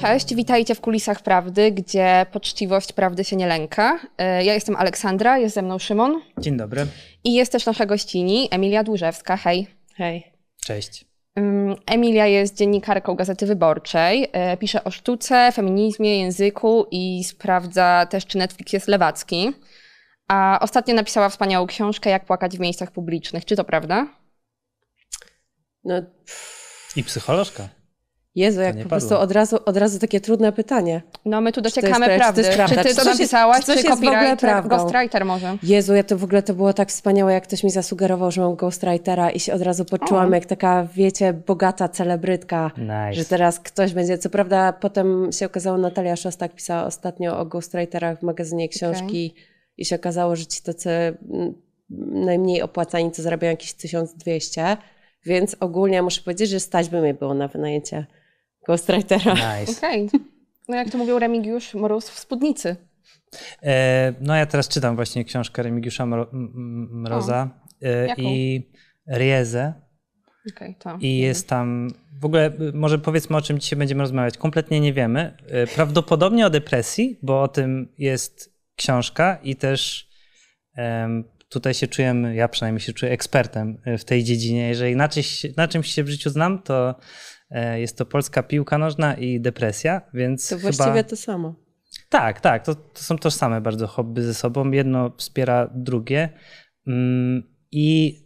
Cześć, witajcie w Kulisach Prawdy, gdzie poczciwość prawdy się nie lęka. E, ja jestem Aleksandra, jest ze mną Szymon. Dzień dobry. I jest też nasza gościni Emilia Dłużewska. Hej. Hej. Cześć. Emilia jest dziennikarką Gazety Wyborczej, e, pisze o sztuce, feminizmie, języku i sprawdza też, czy Netflix jest lewacki. A ostatnio napisała wspaniałą książkę Jak płakać w miejscach publicznych. Czy to prawda? No... I psycholożka. Jezu, jak po padło. prostu od razu, od razu takie trudne pytanie. No my tu dociekamy czy prawdy. Czy, czy ty to napisałaś, czy, czy copywriter, ghostwriter może? Jezu, ja to w ogóle to było tak wspaniałe, jak ktoś mi zasugerował, że mam ghostwritera i się od razu poczułam jak taka, wiecie, bogata celebrytka. Nice. Że teraz ktoś będzie, co prawda potem się okazało, Natalia Szostak pisała ostatnio o ghostwriterach w magazynie książki okay. i się okazało, że ci tacy mm, najmniej opłacani, co zarabiają jakieś 1200, więc ogólnie muszę powiedzieć, że stać by mnie było na wynajęcie ghostwritera. Nice. Okej. Okay. No jak to mówił Remigiusz Mróz w spódnicy. E, no ja teraz czytam właśnie książkę Remigiusza Mro Mroza o, e, i Rieze. Okay, to. I jest tam, w ogóle y, może powiedzmy o czym dzisiaj będziemy rozmawiać. Kompletnie nie wiemy. E, prawdopodobnie o depresji, bo o tym jest książka i też tutaj się czujemy, ja przynajmniej się czuję ekspertem e, w tej dziedzinie. Jeżeli na, na czymś się w życiu znam, to E, jest to polska piłka nożna i depresja, więc. To chyba... właściwie to samo. Tak, tak. To, to są tożsame bardzo hobby ze sobą. Jedno wspiera drugie. Mm, I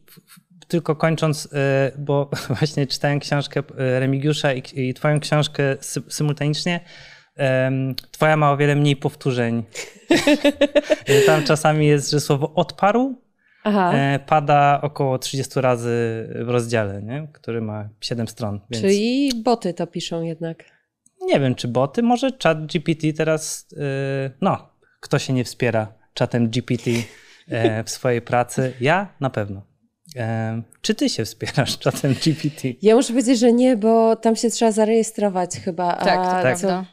tylko kończąc, e, bo właśnie czytałem książkę e, Remigiusza i, Twoją książkę symultanicznie. Twoja ma o wiele mniej powtórzeń. Tam czasami jest, że słowo odparł, Aha. E, pada około 30 razy w rozdziale, nie? który ma 7 stron. Więc... Czyli boty to piszą jednak. Nie wiem, czy boty, może chat GPT teraz, yy, no, kto się nie wspiera czatem GPT e, w swojej pracy? Ja na pewno. E, czy ty się wspierasz czatem GPT? Ja muszę powiedzieć, że nie, bo tam się trzeba zarejestrować chyba. Tak, to co, prawda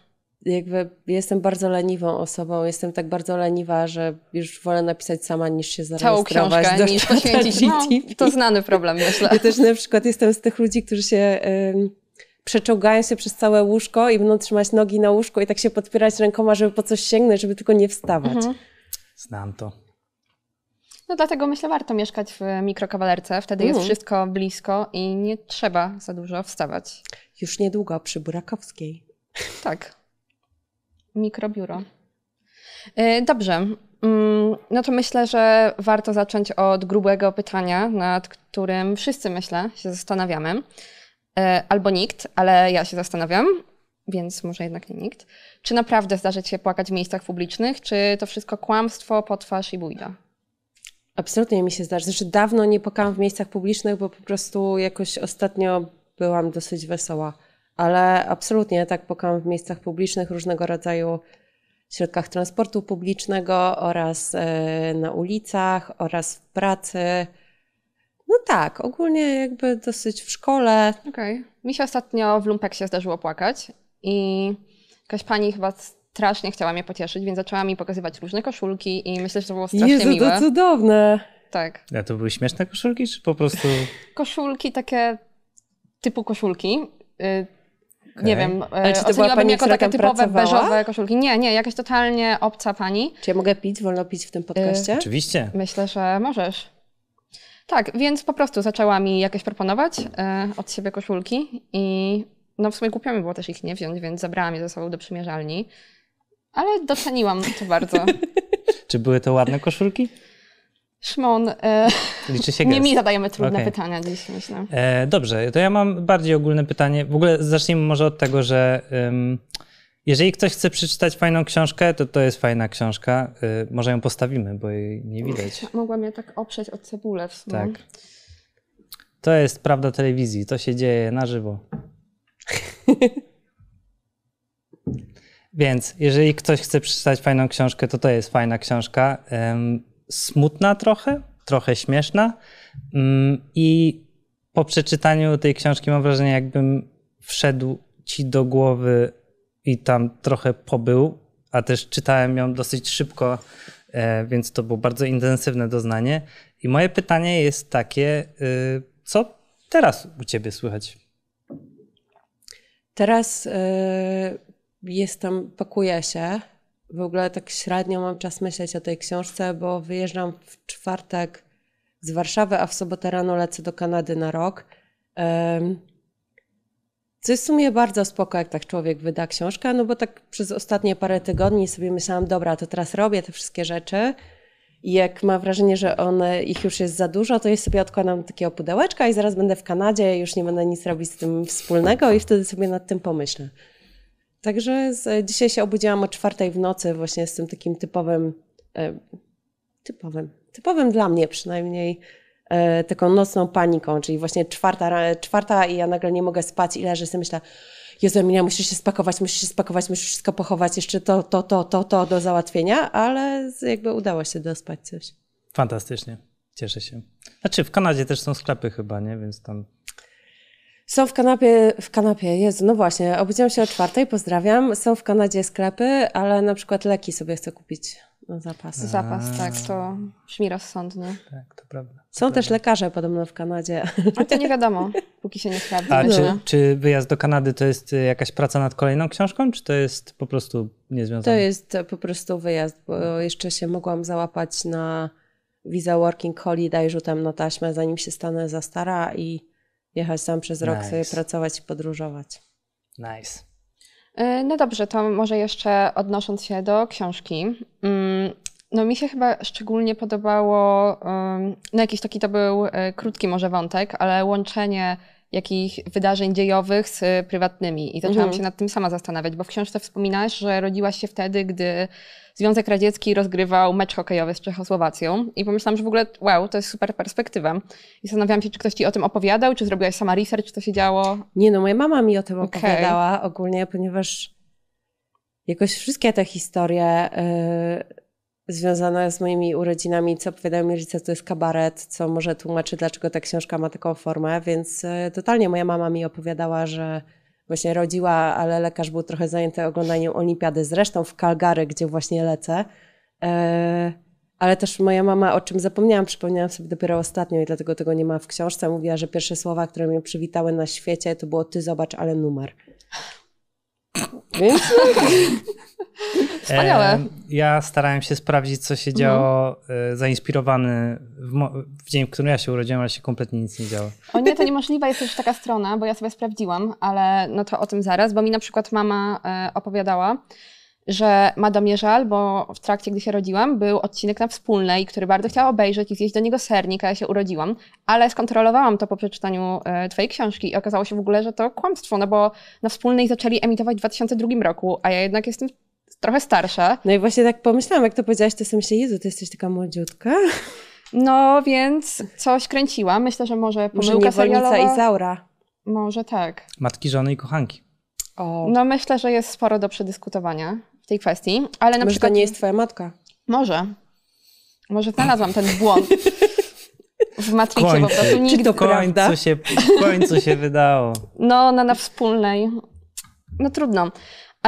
jakby jestem bardzo leniwą osobą, jestem tak bardzo leniwa, że już wolę napisać sama niż się zarejestrować Całą książkę, niż poświęcić. No, to znany problem, myślę. Ja też na przykład jestem z tych ludzi, którzy się... Yy, przeczołgają się przez całe łóżko i będą trzymać nogi na łóżku i tak się podpierać rękoma, żeby po coś sięgnąć, żeby tylko nie wstawać. Mhm. Znam to. No dlatego myślę, warto mieszkać w mikrokawalerce. Wtedy mm. jest wszystko blisko i nie trzeba za dużo wstawać. Już niedługo przy Burakowskiej. Tak. Mikrobiuro. E, dobrze. Mm, no to myślę, że warto zacząć od grubego pytania, nad którym wszyscy, myślę, się zastanawiamy. E, albo nikt, ale ja się zastanawiam, więc może jednak nie nikt. Czy naprawdę zdarzyć się płakać w miejscach publicznych, czy to wszystko kłamstwo, potwarz i bójda? Absolutnie mi się zdarzy. Znaczy, dawno nie płakałam w miejscach publicznych, bo po prostu jakoś ostatnio byłam dosyć wesoła ale absolutnie tak płakałam w miejscach publicznych, różnego rodzaju środkach transportu publicznego oraz e, na ulicach oraz w pracy. No tak, ogólnie jakby dosyć w szkole. Okej. Okay. Mi się ostatnio w lumpeksie zdarzyło płakać i jakaś pani chyba strasznie chciała mnie pocieszyć, więc zaczęła mi pokazywać różne koszulki i myślę, że to było strasznie Jezu, miłe. to cudowne. Tak. A to były śmieszne koszulki, czy po prostu... Koszulki takie typu koszulki. Y, Okay. Nie wiem, Ale e, czy to była pani, jako takie typowe pracowała? beżowe koszulki. Nie, nie, jakaś totalnie obca pani. Czy ja mogę pić, wolno pić w tym podcaście? Y Oczywiście. Myślę, że możesz. Tak, więc po prostu zaczęła mi jakieś proponować y od siebie koszulki i no w sumie głupio mi było też ich nie wziąć, więc zabrałam je ze sobą do przymierzalni. Ale doceniłam to bardzo. czy były to ładne koszulki? Szymon, e, Liczy się nie mi zadajemy trudne okay. pytania dziś, myślę. E, dobrze, to ja mam bardziej ogólne pytanie. W ogóle zacznijmy może od tego, że um, jeżeli ktoś chce przeczytać fajną książkę, to to jest fajna książka. E, może ją postawimy, bo jej nie widać. Mogłam je tak oprzeć od cebulę w sumie. Tak. To jest prawda telewizji, to się dzieje na żywo. Więc jeżeli ktoś chce przeczytać fajną książkę, to to jest fajna książka smutna trochę, trochę śmieszna. Mm, I po przeczytaniu tej książki mam wrażenie, jakbym wszedł ci do głowy i tam trochę pobył, a też czytałem ją dosyć szybko, e, więc to było bardzo intensywne doznanie. I moje pytanie jest takie, y, co teraz u ciebie słychać? Teraz y, jestem, pakuję się w ogóle tak średnio mam czas myśleć o tej książce, bo wyjeżdżam w czwartek z Warszawy, a w sobotę rano lecę do Kanady na rok. Co jest w sumie bardzo spoko, jak tak człowiek wyda książkę, no bo tak przez ostatnie parę tygodni sobie myślałam, dobra, to teraz robię te wszystkie rzeczy i jak mam wrażenie, że one, ich już jest za dużo, to je sobie odkładam takiego pudełeczka i zaraz będę w Kanadzie, już nie będę nic robić z tym wspólnego i wtedy sobie nad tym pomyślę. Także z, e, dzisiaj się obudziłam o czwartej w nocy właśnie z tym takim typowym, e, typowym, typowym dla mnie przynajmniej, e, taką nocną paniką, czyli właśnie czwarta, czwarta i ja nagle nie mogę spać i leżę sobie myślę, Jezu Emilia, muszę się spakować, musisz się spakować, musisz wszystko pochować, jeszcze to, to, to, to, to do załatwienia, ale jakby udało się dospać coś. Fantastycznie, cieszę się. Znaczy w Kanadzie też są sklepy chyba, nie? Więc tam są w kanapie, w kanapie, jest. no właśnie, obudziłam się o czwartej, pozdrawiam. Są w Kanadzie sklepy, ale na przykład leki sobie chcę kupić na zapas. Zapas, tak, to brzmi rozsądnie. Tak, to prawda. To Są prawda. też lekarze podobno w Kanadzie. A to nie wiadomo, póki się nie sprawdzi. A czy, no. czy, wyjazd do Kanady to jest jakaś praca nad kolejną książką, czy to jest po prostu niezwiązane? To jest po prostu wyjazd, bo jeszcze się mogłam załapać na Visa Working Holiday rzutem na taśmę, zanim się stanę za stara i jechać tam przez rok nice. sobie pracować i podróżować. Nice. E, no dobrze, to może jeszcze odnosząc się do książki. Mm, no mi się chyba szczególnie podobało, no jakiś taki to był e, krótki może wątek, ale łączenie jakich wydarzeń dziejowych z prywatnymi. I zaczęłam mhm. się nad tym sama zastanawiać, bo w książce wspominasz, że rodziłaś się wtedy, gdy Związek Radziecki rozgrywał mecz hokejowy z Czechosłowacją i pomyślałam, że w ogóle wow, to jest super perspektywa. I zastanawiałam się, czy ktoś ci o tym opowiadał, czy zrobiłaś sama research, czy to się działo? Nie no, moja mama mi o tym okay. opowiadała ogólnie, ponieważ jakoś wszystkie te historie yy, związane z moimi urodzinami, co opowiadają mi rodzice, to jest kabaret, co może tłumaczy, dlaczego ta książka ma taką formę, więc yy, totalnie moja mama mi opowiadała, że właśnie rodziła, ale lekarz był trochę zajęty oglądaniem olimpiady, zresztą w Calgary, gdzie właśnie lecę. E, ale też moja mama, o czym zapomniałam, przypomniałam sobie dopiero ostatnio i dlatego tego nie ma w książce, mówiła, że pierwsze słowa, które mnie przywitały na świecie, to było ty zobacz, ale numer. Więc... No, wspaniałe. ja starałem się sprawdzić, co się mhm. działo e, zainspirowany w, w, dzień, w którym ja się urodziłem, ale się kompletnie nic nie działo. O nie, to niemożliwa jest już taka strona, bo ja sobie sprawdziłam, ale no to o tym zaraz, bo mi na przykład mama e, opowiadała, że mnie żal, bo w trakcie, gdy się rodziłam, był odcinek na wspólnej, który bardzo chciała obejrzeć i zjeść do niego sernik, a ja się urodziłam, ale skontrolowałam to po przeczytaniu e, twojej książki i okazało się w ogóle, że to kłamstwo, no bo na wspólnej zaczęli emitować w 2002 roku, a ja jednak jestem trochę starsza. No i właśnie tak pomyślałam, jak to powiedziałaś, to sobie myślę, Jezu, ty jesteś taka młodziutka. No więc coś kręciłam. myślę, że może pomyłka może serialowa. i Zaura. Może tak. Matki, żony i kochanki. O. No myślę, że jest sporo do przedyskutowania tej kwestii, ale na Może przykład... to nie jest twoja matka? Może. Może znalazłam ten błąd w Matrixie w końcu, po prostu nigdy. Czy to Końcu się, w końcu się wydało. No, na, no, na wspólnej. No trudno.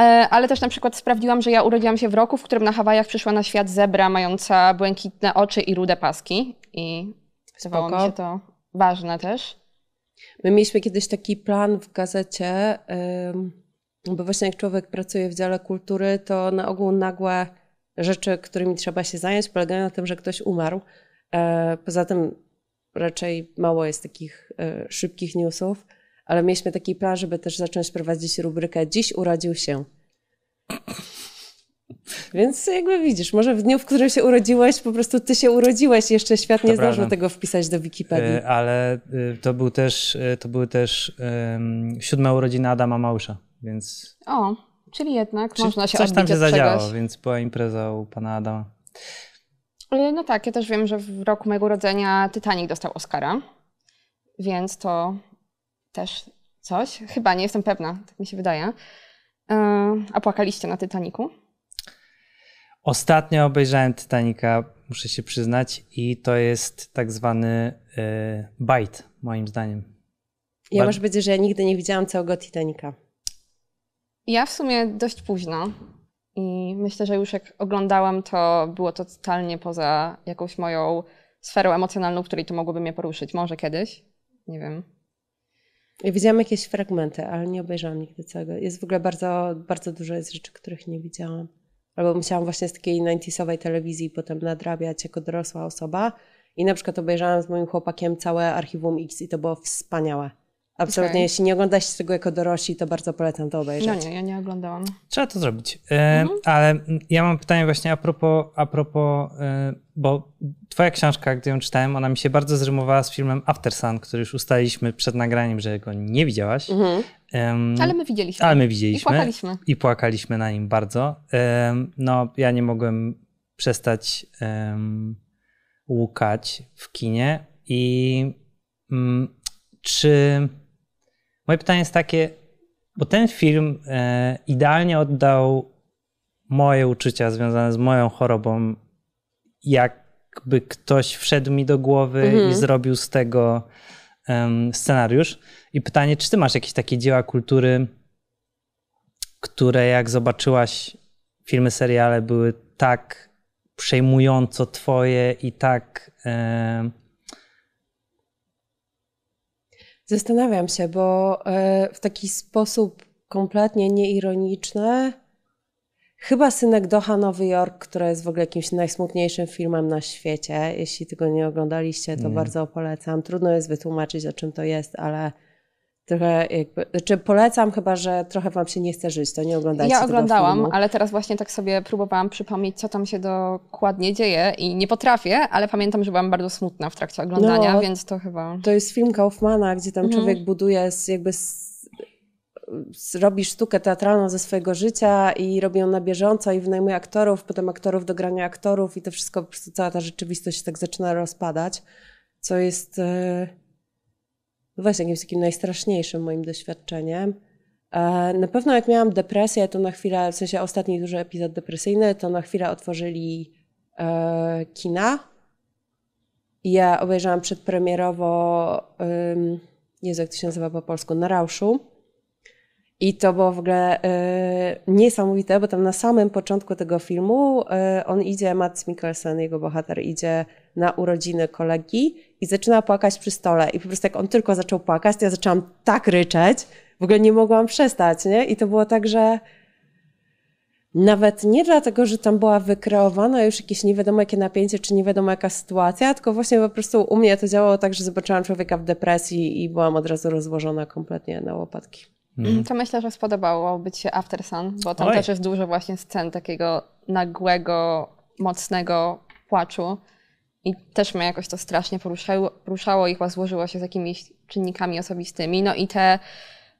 E, ale też na przykład sprawdziłam, że ja urodziłam się w roku, w którym na Hawajach przyszła na świat zebra mająca błękitne oczy i rude paski. I wydawało mi się to ważne też. My mieliśmy kiedyś taki plan w gazecie. No bo właśnie jak człowiek pracuje w dziale kultury, to na ogół nagłe rzeczy, którymi trzeba się zająć, polegają na tym, że ktoś umarł. E, poza tym raczej mało jest takich e, szybkich newsów, ale mieliśmy taki plan, żeby też zacząć prowadzić rubrykę Dziś urodził się. Więc jakby widzisz, może w dniu, w którym się urodziłeś, po prostu ty się urodziłeś, jeszcze świat nie zdążył tego wpisać do Wikipedii. E, ale y, to, był też, y, to były też um, siódme urodziny Adama Małsza więc... O, czyli jednak czy można się Coś tam się zadziało, czegoś. więc była impreza u pana Adama. Y, no tak, ja też wiem, że w roku mojego urodzenia Titanic dostał Oscara, więc to też coś. Chyba, nie jestem pewna, tak mi się wydaje. Y, a płakaliście na Titaniku? Ostatnio obejrzałem Titanica, muszę się przyznać, i to jest tak zwany y, bite, moim zdaniem. Ja Bar- muszę powiedzieć, że ja nigdy nie widziałam całego Titanica. Ja w sumie dość późno i myślę, że już jak oglądałam to, było to totalnie poza jakąś moją sferą emocjonalną, w której to mogłoby mnie poruszyć. Może kiedyś, nie wiem. widziałam jakieś fragmenty, ale nie obejrzałam nigdy całego. Jest w ogóle bardzo, bardzo dużo jest rzeczy, których nie widziałam. Albo musiałam właśnie z takiej 90 telewizji potem nadrabiać jako dorosła osoba. I na przykład obejrzałam z moim chłopakiem całe archiwum X i to było wspaniałe. Absolutnie, okay. jeśli nie oglądasz tego jako dorośli, to bardzo polecam to obejrzeć. No nie, ja nie oglądałam. Trzeba to zrobić. E, mhm. Ale ja mam pytanie właśnie a propos, a propos e, bo twoja książka, gdy ją czytałem, ona mi się bardzo zrymowała z filmem After Sun, który już ustaliśmy przed nagraniem, że go nie widziałaś. Mhm. ale my widzieliśmy. Ale my widzieliśmy. I płakaliśmy. I płakaliśmy na nim bardzo. no, ja nie mogłem przestać łukać w kinie i mm, czy Moje pytanie jest takie, bo ten film e, idealnie oddał moje uczucia związane z moją chorobą, jakby ktoś wszedł mi do głowy mhm. i zrobił z tego scenariusz. I pytanie, czy ty masz jakieś takie dzieła kultury, które jak zobaczyłaś filmy, seriale, były tak przejmująco twoje i tak. Zastanawiam się, bo e, w taki sposób kompletnie nieironiczny, chyba Synek Doha Nowy Jork, który jest w ogóle jakimś najsmutniejszym filmem na świecie. Jeśli tego nie oglądaliście, to mm. bardzo polecam. Trudno jest wytłumaczyć, o czym to jest, ale trochę jakby, znaczy polecam, chyba że trochę Wam się nie chce żyć, to nie oglądajcie Ja oglądałam, ale teraz właśnie tak sobie próbowałam przypomnieć, co tam się dokładnie dzieje i nie potrafię, ale pamiętam, że byłam bardzo smutna w trakcie oglądania, no, więc to chyba... To jest film Kaufmana, gdzie tam mhm. człowiek buduje jakby robi sztukę teatralną ze swojego życia i robi ją na bieżąco i wynajmuje aktorów, potem aktorów do grania aktorów i to wszystko, po prostu cała ta rzeczywistość tak zaczyna rozpadać, co jest... Yy no właśnie jakimś takim najstraszniejszym moim doświadczeniem. E, na pewno jak miałam depresję, to na chwilę, w sensie ostatni duży epizod depresyjny, to na chwilę otworzyli e, kina. ja obejrzałam przedpremierowo, um, nie wiem jak to się nazywa po polsku, na Rauszu. I to było w ogóle y, niesamowite, bo tam na samym początku tego filmu y, on idzie, Matt Mikkelsen, jego bohater, idzie na urodziny kolegi i zaczyna płakać przy stole. I po prostu jak on tylko zaczął płakać, to ja zaczęłam tak ryczeć, w ogóle nie mogłam przestać, nie? I to było tak, że nawet nie dlatego, że tam była wykreowana już jakieś nie wiadomo jakie napięcie, czy nie wiadomo jaka sytuacja, tylko właśnie po prostu u mnie to działało tak, że zobaczyłam człowieka w depresji i byłam od razu rozłożona kompletnie na łopatki. Mm-hmm. Mm, to myślę, że spodobałoby Ci się After Sun, bo tam Oj. też jest dużo właśnie scen takiego nagłego, mocnego płaczu. I też mnie jakoś to strasznie poruszało, poruszało i chyba złożyło się z jakimiś czynnikami osobistymi. No i te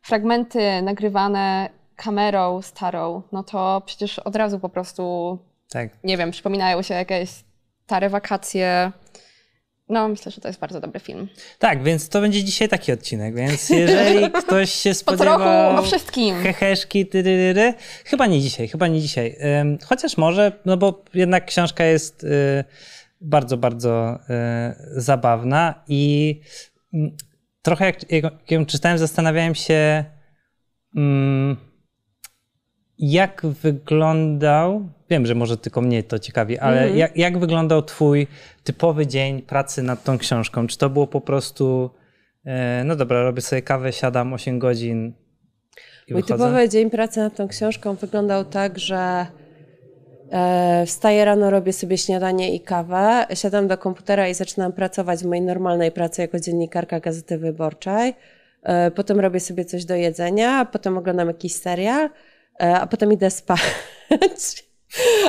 fragmenty nagrywane kamerą starą, no to przecież od razu po prostu, tak. nie wiem, przypominają się jakieś stare wakacje, no, myślę, że to jest bardzo dobry film. Tak, więc to będzie dzisiaj taki odcinek, więc jeżeli ktoś się spodziewa... Po trochu o wszystkim. Heheszki, tyryryry. Chyba nie dzisiaj, chyba nie dzisiaj. Chociaż może, no bo jednak książka jest y, bardzo, bardzo y, zabawna i mm, trochę jak ją czytałem, zastanawiałem się mm, jak wyglądał wiem, że może tylko mnie to ciekawi, ale mm -hmm. jak, jak wyglądał Twój typowy dzień pracy nad tą książką? Czy to było po prostu, e, no dobra, robię sobie kawę, siadam 8 godzin? I Mój typowy dzień pracy nad tą książką wyglądał tak, że e, Wstaję rano, robię sobie śniadanie i kawę, siadam do komputera i zaczynam pracować w mojej normalnej pracy jako dziennikarka Gazety Wyborczej. E, potem robię sobie coś do jedzenia, potem oglądam jakiś serial, a potem idę spać.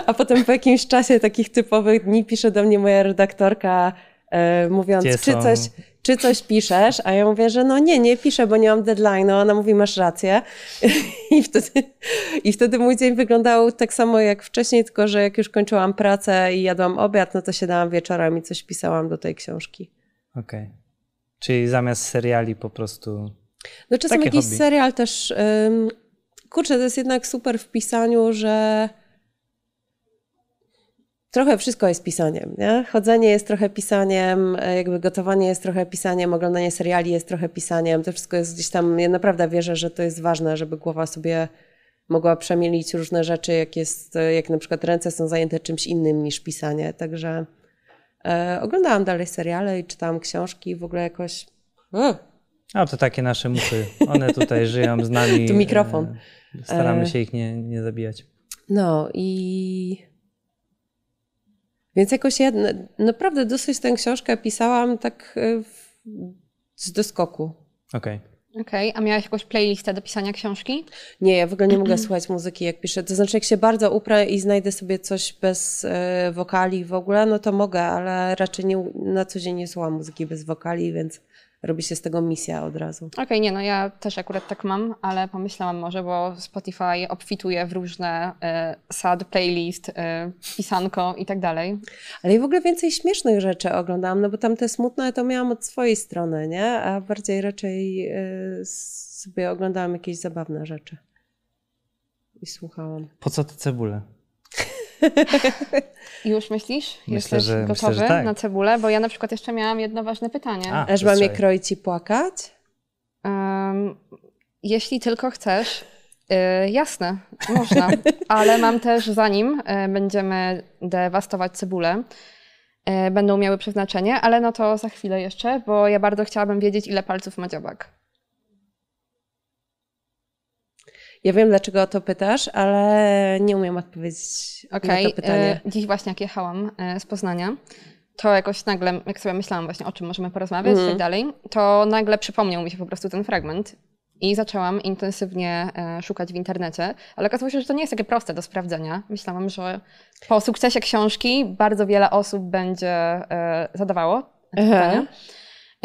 A potem po jakimś czasie takich typowych dni pisze do mnie moja redaktorka, e, mówiąc, czy coś, czy coś piszesz? A ja mówię, że no nie, nie piszę, bo nie mam No, Ona mówi, masz rację. I wtedy, I wtedy mój dzień wyglądał tak samo jak wcześniej, tylko że jak już kończyłam pracę i jadłam obiad, no to siadałam wieczorem i coś pisałam do tej książki. Okej. Okay. Czyli zamiast seriali po prostu. No czasem jakiś hobby. serial też. Um, kurczę, to jest jednak super w pisaniu, że trochę wszystko jest pisaniem. Nie? Chodzenie jest trochę pisaniem, e, jakby gotowanie jest trochę pisaniem, oglądanie seriali jest trochę pisaniem. To wszystko jest gdzieś tam. Ja naprawdę wierzę, że to jest ważne, żeby głowa sobie mogła przemielić różne rzeczy, jak, jest, e, jak na przykład ręce są zajęte czymś innym niż pisanie. Także e, oglądałam dalej seriale i czytałam książki i w ogóle jakoś. Uh. A to takie nasze muchy. One tutaj żyją z nami. Tu mikrofon. E, staramy się ich nie, nie zabijać. No i. Więc jakoś ja naprawdę dosyć tę książkę pisałam tak e, z doskoku. Okej. Okay. Okej, okay. a miałaś jakąś playlistę do pisania książki? Nie, ja w ogóle nie mogę słuchać muzyki, jak piszę. To znaczy, jak się bardzo uprę i znajdę sobie coś bez e, wokali w ogóle, no to mogę, ale raczej nie, na co dzień nie słucham muzyki bez wokali, więc robi się z tego misja od razu. Okej, okay, nie, no ja też akurat tak mam, ale pomyślałam może, bo Spotify obfituje w różne e, sad playlist, e, pisanko i tak dalej. Ale i w ogóle więcej śmiesznych rzeczy oglądałam, no bo tam te smutne to miałam od swojej strony, nie? A bardziej raczej e, sobie oglądałam jakieś zabawne rzeczy. I słuchałam. Po co te cebule? Już myślisz? Myślę, Jesteś że, gotowy myślę, że tak. na cebulę? Bo ja na przykład jeszcze miałam jedno ważne pytanie. A, Aż mam je kroić i płakać? Um, jeśli tylko chcesz, Yy, jasne, można, ale mam też, zanim yy, będziemy dewastować cebulę, yy, będą miały przeznaczenie, ale no to za chwilę jeszcze, bo ja bardzo chciałabym wiedzieć, ile palców ma dziobak. Ja wiem, dlaczego o to pytasz, ale nie umiem odpowiedzieć okay. na to e, pytanie. Dziś właśnie jak jechałam e, z Poznania, to jakoś nagle, jak sobie myślałam właśnie o czym możemy porozmawiać mm. i tak mhm. dalej, to nagle przypomniał mi się po prostu ten fragment i zaczęłam intensywnie e, szukać w internecie, ale okazało się, że to nie jest takie proste do sprawdzenia. Myślałam, że po sukcesie książki bardzo wiele osób będzie zadawało pytania.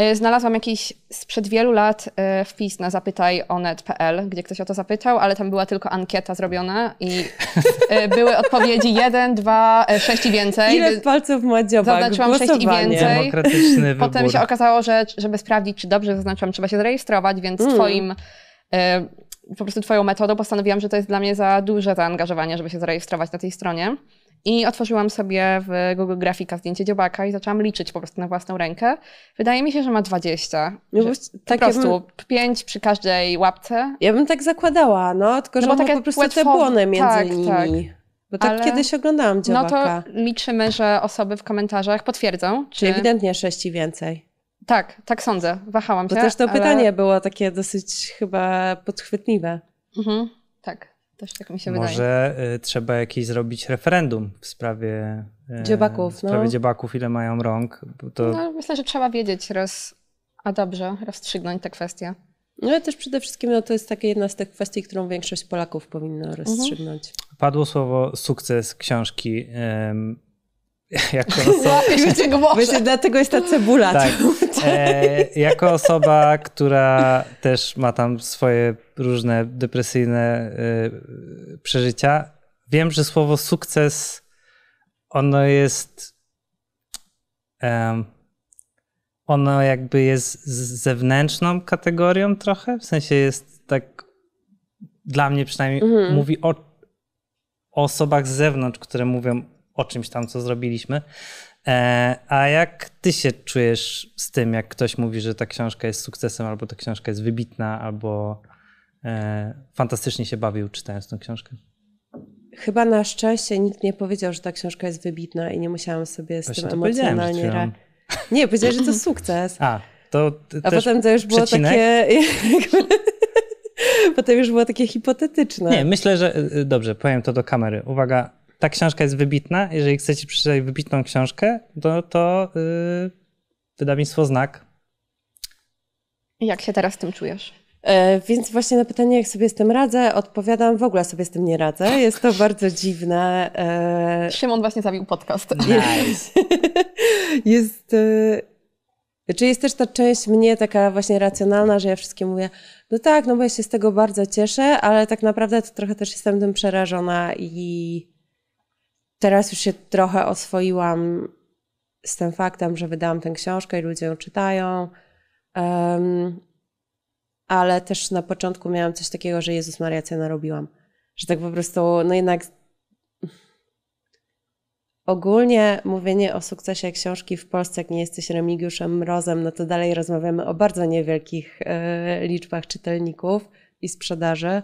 E, znalazłam jakiś sprzed wielu lat e, wpis na zapytajonet.pl, gdzie ktoś o to zapytał, ale tam była tylko ankieta zrobiona i e, były odpowiedzi 1, 2, 6 i więcej. Ile palców ma dziobak? Zaznaczyłam 6 i więcej. Potem się okazało, że żeby sprawdzić, czy dobrze zaznaczyłam, trzeba się zarejestrować, więc mm. twoim po prostu twoją metodą postanowiłam, że to jest dla mnie za duże zaangażowanie, żeby się zarejestrować na tej stronie. I otworzyłam sobie w Google Grafika zdjęcie dziobaka i zaczęłam liczyć po prostu na własną rękę. Wydaje mi się, że ma 20. Ja że tak po prostu ja bym... 5 tak, przy każdej łapce. Ja bym tak zakładała, no, tylko no że no tak po prostu płetwo... te błony między tak, nimi. Tak. Bo tak Ale... kiedyś oglądałam dziobaka. No to liczymy, że osoby w komentarzach potwierdzą. Czy... Czyli ewidentnie 6 i więcej. Tak, tak sądzę. Wahałam się. Bo też to ale... pytanie było takie dosyć chyba podchwytliwe. Mhm, tak. Też tak mi się Może wydaje. Może e, trzeba jakieś zrobić referendum w sprawie e, dziebaków, w no. sprawie no. dziebaków ile mają rąk. To... No, myślę, że trzeba wiedzieć a dobrze rozstrzygnąć tę kwestię. No ale też przede wszystkim no, to jest taka jedna z tych kwestii, którą większość Polaków powinna mhm. rozstrzygnąć. Mhm. Padło słowo sukces książki. jako osoba... dlatego jest ta cebula. Tak. E, jako osoba, która też ma tam swoje różne depresyjne y, przeżycia, wiem, że słowo sukces, ono jest... Um, ono jakby jest zewnętrzną kategorią trochę, w sensie jest tak, dla mnie przynajmniej, mhm. mówi o, o osobach z zewnątrz, które mówią o czymś tam, co zrobiliśmy. E, a jak ty się czujesz z tym, jak ktoś mówi, że ta książka jest sukcesem, albo ta książka jest wybitna, albo e, fantastycznie się bawił czytając tą książkę? Chyba na szczęście nikt nie powiedział, że ta książka jest wybitna i nie musiałam sobie z Właśnie tym emocjonalnie Nie, powiedziałeś, że to sukces. A, to A potem to już było przecinek? takie. potem już było takie hipotetyczne. Nie, myślę, że y, dobrze, powiem to do kamery. Uwaga, ta książka jest wybitna. Jeżeli chcecie przeczytać wybitną książkę, to, to yy, wydawnictwo Znak. Jak się teraz z tym czujesz? E, więc właśnie na pytanie, jak sobie z tym radzę, odpowiadam, w ogóle sobie z tym nie radzę. Jest to bardzo dziwne. E, Szymon właśnie zabił podcast. Nice. Jest, e, czy znaczy jest też ta część mnie taka właśnie racjonalna, że ja wszystkim mówię, no tak, no bo ja się z tego bardzo cieszę, ale tak naprawdę to trochę też jestem tym przerażona i teraz już się trochę oswoiłam z tym faktem, że wydałam tę książkę i ludzie ją czytają. Um, ale też na początku miałam coś takiego, że Jezus Maria, co ja narobiłam. Że tak po prostu, no jednak ogólnie mówienie o sukcesie książki w Polsce, jak nie jesteś Remigiuszem Mrozem, no to dalej rozmawiamy o bardzo niewielkich y, liczbach czytelników i sprzedaży.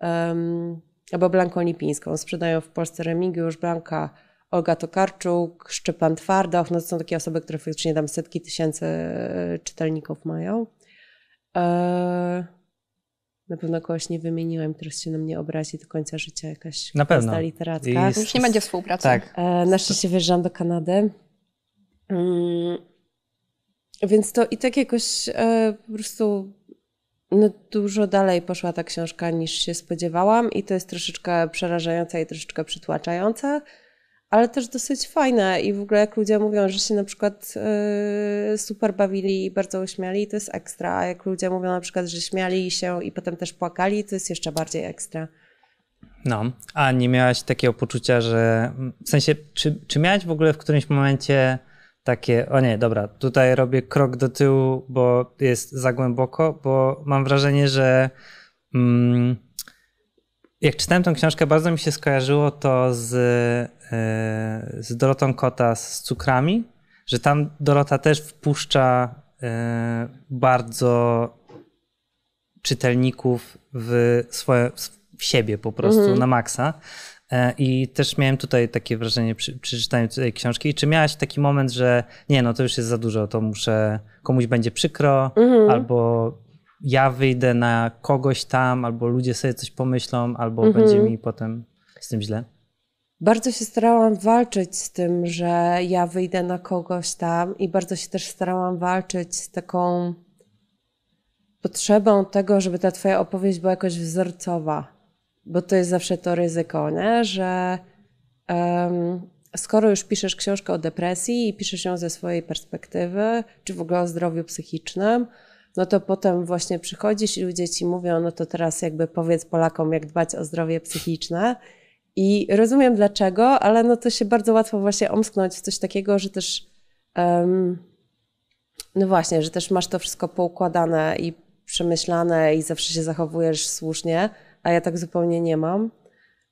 Um, albo Blanką Lipińską. Sprzedają w Polsce Remigiusz, Blanka, Olga Tokarczuk, Szczepan Twardoch. No to są takie osoby, które faktycznie tam setki tysięcy e, czytelników mają. E, na pewno kogoś nie wymieniłem, teraz się na mnie obrazi do końca życia jakaś na pewno. literacka. Już nie będzie współpracy. Tak. E, na szczęście wyjeżdżam do Kanady. Mm. więc to i tak jakoś po prostu no, dużo dalej poszła ta książka niż się spodziewałam, i to jest troszeczkę przerażające i troszeczkę przytłaczające, ale też dosyć fajne. I w ogóle, jak ludzie mówią, że się na przykład yy, super bawili i bardzo uśmiali, to jest ekstra. A jak ludzie mówią na przykład, że śmiali się i potem też płakali, to jest jeszcze bardziej ekstra. No, a nie miałaś takiego poczucia, że w sensie, czy, czy miałaś w ogóle w którymś momencie takie, o nie, dobra, tutaj robię krok do tyłu, bo jest za głęboko, bo mam wrażenie, że mm, jak czytałem tą książkę, bardzo mi się skojarzyło to z, e, z Dorotą Kota z cukrami, że tam Dorota też wpuszcza e, bardzo czytelników w, swoje, w siebie po prostu mhm. na maksa. E, I też miałem tutaj takie wrażenie przy, przy czytaniu tej książki. I czy miałaś taki moment, że nie, no to już jest za dużo, to muszę, komuś będzie przykro, mhm. albo ja wyjdę na kogoś tam, albo ludzie sobie coś pomyślą, albo mhm. będzie mi potem z tym źle? Bardzo się starałam walczyć z tym, że ja wyjdę na kogoś tam, i bardzo się też starałam walczyć z taką potrzebą tego, żeby ta Twoja opowieść była jakoś wzorcowa bo to jest zawsze to ryzyko, nie? że um, skoro już piszesz książkę o depresji i piszesz ją ze swojej perspektywy, czy w ogóle o zdrowiu psychicznym, no to potem właśnie przychodzisz i ludzie ci mówią, no to teraz jakby powiedz Polakom, jak dbać o zdrowie psychiczne. I rozumiem dlaczego, ale no to się bardzo łatwo właśnie omsknąć w coś takiego, że też um, no właśnie, że też masz to wszystko poukładane i przemyślane i zawsze się zachowujesz słusznie a ja tak zupełnie nie mam.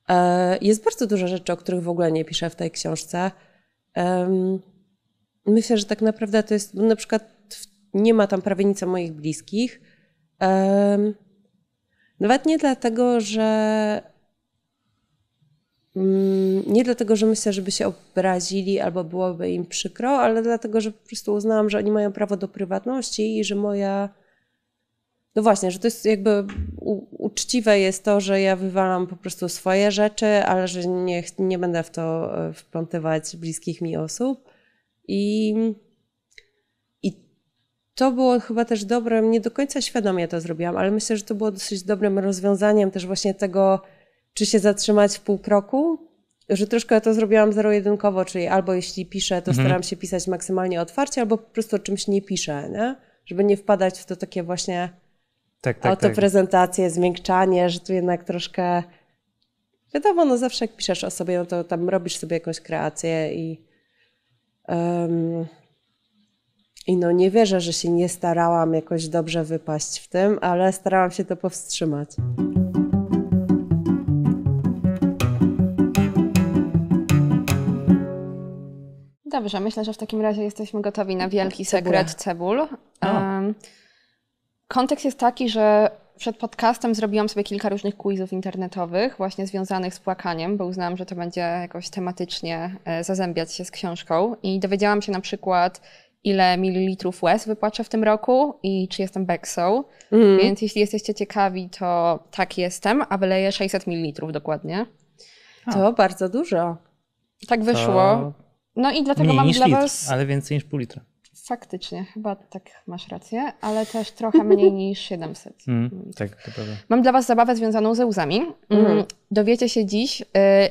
E, jest bardzo dużo rzeczy, o których w ogóle nie piszę w tej książce. Myślę, że tak naprawdę to jest, na przykład nie ma tam prawie nic o moich bliskich. Nawet nie dlatego, że mm, nie dlatego, że myślę, żeby się obrazili albo byłoby im przykro, ale dlatego, że po prostu uznałam, że oni mają prawo do prywatności i że moja no właśnie, że to jest jakby u, uczciwe jest to, że ja wywalam po prostu swoje rzeczy, ale że nie, nie będę w to e, wplątywać bliskich mi osób. I, I to było chyba też dobrem, nie do końca świadomie to zrobiłam, ale myślę, że to było dosyć dobrym rozwiązaniem też właśnie tego, czy się zatrzymać w pół kroku, że troszkę to zrobiłam zero-jedynkowo, czyli albo jeśli piszę, to mhm. staram się pisać maksymalnie otwarcie, albo po prostu o czymś nie piszę, nie? żeby nie wpadać w to takie właśnie tak, tak, autoprezentację, tak. zmiękczanie, że tu jednak troszkę. Wiadomo, no zawsze jak piszesz o sobie, no to tam robisz sobie jakąś kreację i. Um, I no nie wierzę, że się nie starałam jakoś dobrze wypaść w tym, ale starałam się to powstrzymać. Dobrze, myślę, że w takim razie jesteśmy gotowi na wielki Cebula. sekret cebul. Um, Kontekst jest taki, że przed podcastem zrobiłam sobie kilka różnych quizów internetowych, właśnie związanych z płakaniem, bo uznałam, że to będzie jakoś tematycznie e, zazębiać się z książką. I dowiedziałam się na przykład, ile mililitrów łez wypłaczę w tym roku i czy jestem Bexą. Mm. Więc jeśli jesteście ciekawi, to tak jestem, a wyleję 600 mililitrów dokładnie. A. To bardzo dużo. Tak wyszło. To... No i dlatego Mniej mam dla litr, was. Ale więcej niż pół litra. Faktycznie, chyba tak masz rację, ale też trochę mniej niż 700. Mm, tak, to prawda. Mam dla Was zabawę związaną ze łzami. Mm. Mhm. Dowiecie się dziś, y,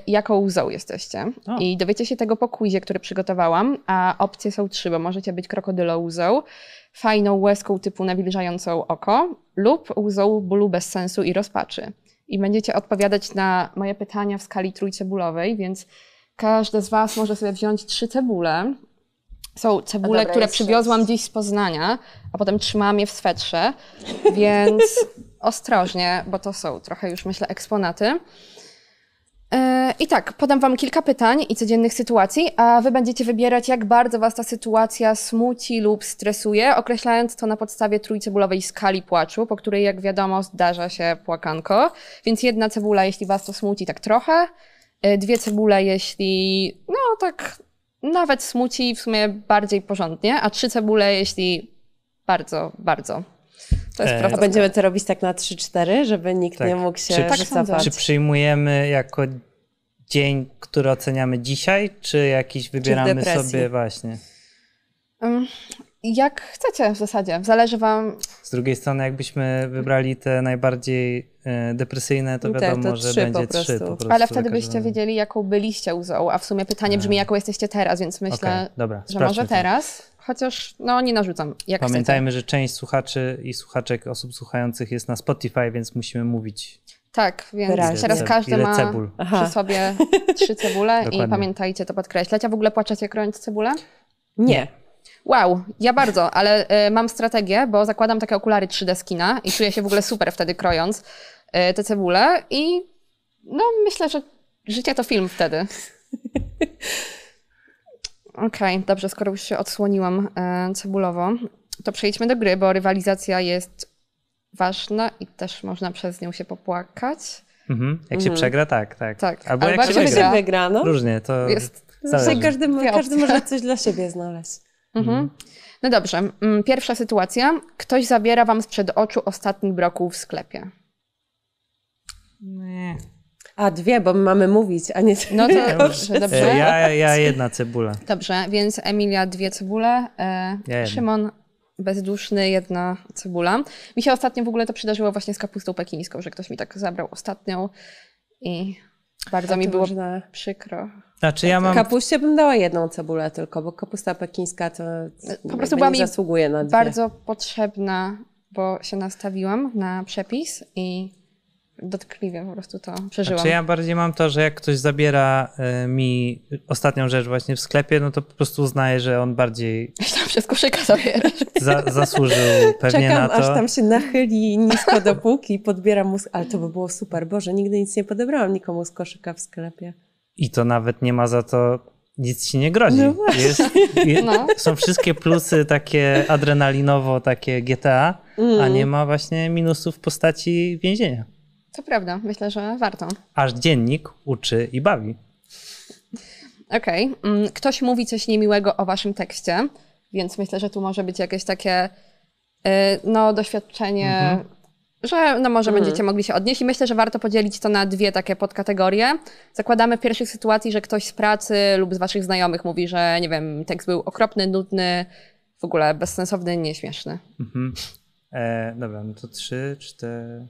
jaką łzą jesteście. I dowiecie się tego po quizie, który przygotowałam, a opcje są trzy, bo możecie być krokodylą łzą, fajną łezką typu nawilżającą oko lub łzą bólu bez sensu i rozpaczy. I będziecie odpowiadać na moje pytania w skali trójcebulowej, więc każdy z Was może sobie wziąć trzy cebule są cebule, które przywiozłam dziś z Poznania, a potem trzymałam je w swetrze, więc ostrożnie, bo to są trochę już, myślę, eksponaty. E, I tak, podam Wam kilka pytań i codziennych sytuacji, a Wy będziecie wybierać, jak bardzo Was ta sytuacja smuci lub stresuje, określając to na podstawie trójcebulowej skali płaczu, po której, jak wiadomo, zdarza się płakanko. Więc jedna cebula, jeśli Was to smuci tak trochę, e, dwie cebule, jeśli no tak nawet smuci w sumie bardziej porządnie, a trzy cebule, jeśli bardzo, bardzo. To jest e, będziemy to robić tak na 3-4, żeby nikt tak. nie mógł się czy, czy przyjmujemy jako dzień, który oceniamy dzisiaj, czy jakiś wybieramy czy sobie właśnie? jak chcecie w zasadzie. Zależy wam. Z drugiej strony, jakbyśmy wybrali te najbardziej e, depresyjne, to wiadomo, te, to że będzie po trzy po prostu. Ale wtedy byście wiedzieli, jaką byliście uzo. a w sumie pytanie tak. brzmi, jaką jesteście teraz, więc myślę, okay, dobra, że może to. teraz. Chociaż no nie narzucam. Jak Pamiętajmy, chcecie. że część słuchaczy i słuchaczek osób słuchających jest na Spotify, więc musimy mówić. Tak, więc Wyraźnie. teraz każdy ma cebul. przy sobie trzy cebule i pamiętajcie to podkreślać. A w ogóle płaczecie krojąc cebulę? Nie. Wow, ja bardzo, ale y, mam strategię, bo zakładam takie okulary 3D skina i czuję się w ogóle super wtedy krojąc y, te cebule i no myślę, że życie to film wtedy. Okej, okay, dobrze, skoro już się odsłoniłam y, cebulowo, to przejdźmy do gry, bo rywalizacja jest ważna i też można przez nią się popłakać. Mhm. Jak się mhm. przegra, tak, tak. tak. Albo, Albo jak, jak się wygra. wygra no? Różnie, to jest... Zależy. Tak, każdy, każdy może coś dla siebie znaleźć. Mhm. Mm. No dobrze. Mm, pierwsza sytuacja. Ktoś zabiera wam sprzed oczu ostatni brokuł w sklepie. Nie. A dwie, bo mamy mówić, a nie No to dobrze, dobrze. dobrze. Ja, ja jedna cebula. Dobrze, więc Emilia dwie cebule, e, ja Szymon bezduszny, jedna cebula. Mi się ostatnio w ogóle to przydarzyło właśnie z kapustą pekińską, że ktoś mi tak zabrał ostatnią i bardzo mi było można... przykro. Znaczy ja mam... Kapuście bym dała jedną cebulę tylko, bo kapusta pekińska to po prostu była mi zasługuje na dwie. bardzo potrzebna, bo się nastawiłam na przepis i dotkliwie po prostu to przeżyłam. Znaczy ja bardziej mam to, że jak ktoś zabiera e, mi ostatnią rzecz właśnie w sklepie, no to po prostu uznaję, że on bardziej... Tam z koszyka zabierasz. Za, zasłużył pewnie Czekam, na to. aż tam się nachyli nisko do półki i podbieram Ale to by było super. Boże, nigdy nic nie podebrałam nikomu z koszyka w sklepie. I to nawet nie ma za to nic ci nie grozi. No jest, jest, no. Są wszystkie plusy takie adrenalinowo, takie GTA, mm. a nie ma właśnie minusów w postaci więzienia. To prawda, myślę, że warto. Aż dziennik uczy i bawi. Okej, okay. Mm, ktoś mówi coś niemiłego o waszym tekście, więc myślę, że tu może być jakieś takie y, no, doświadczenie, mhm. że no, może mhm. będziecie mogli się odnieść. I myślę, że warto podzielić to na dwie takie podkategorie. Zakładamy w pierwszych sytuacji, że ktoś z pracy lub z waszych znajomych mówi, że nie wiem, tekst był okropny, nudny, w ogóle bezsensowny, nieśmieszny. Mhm. E, dobra, no to trzy, cztery.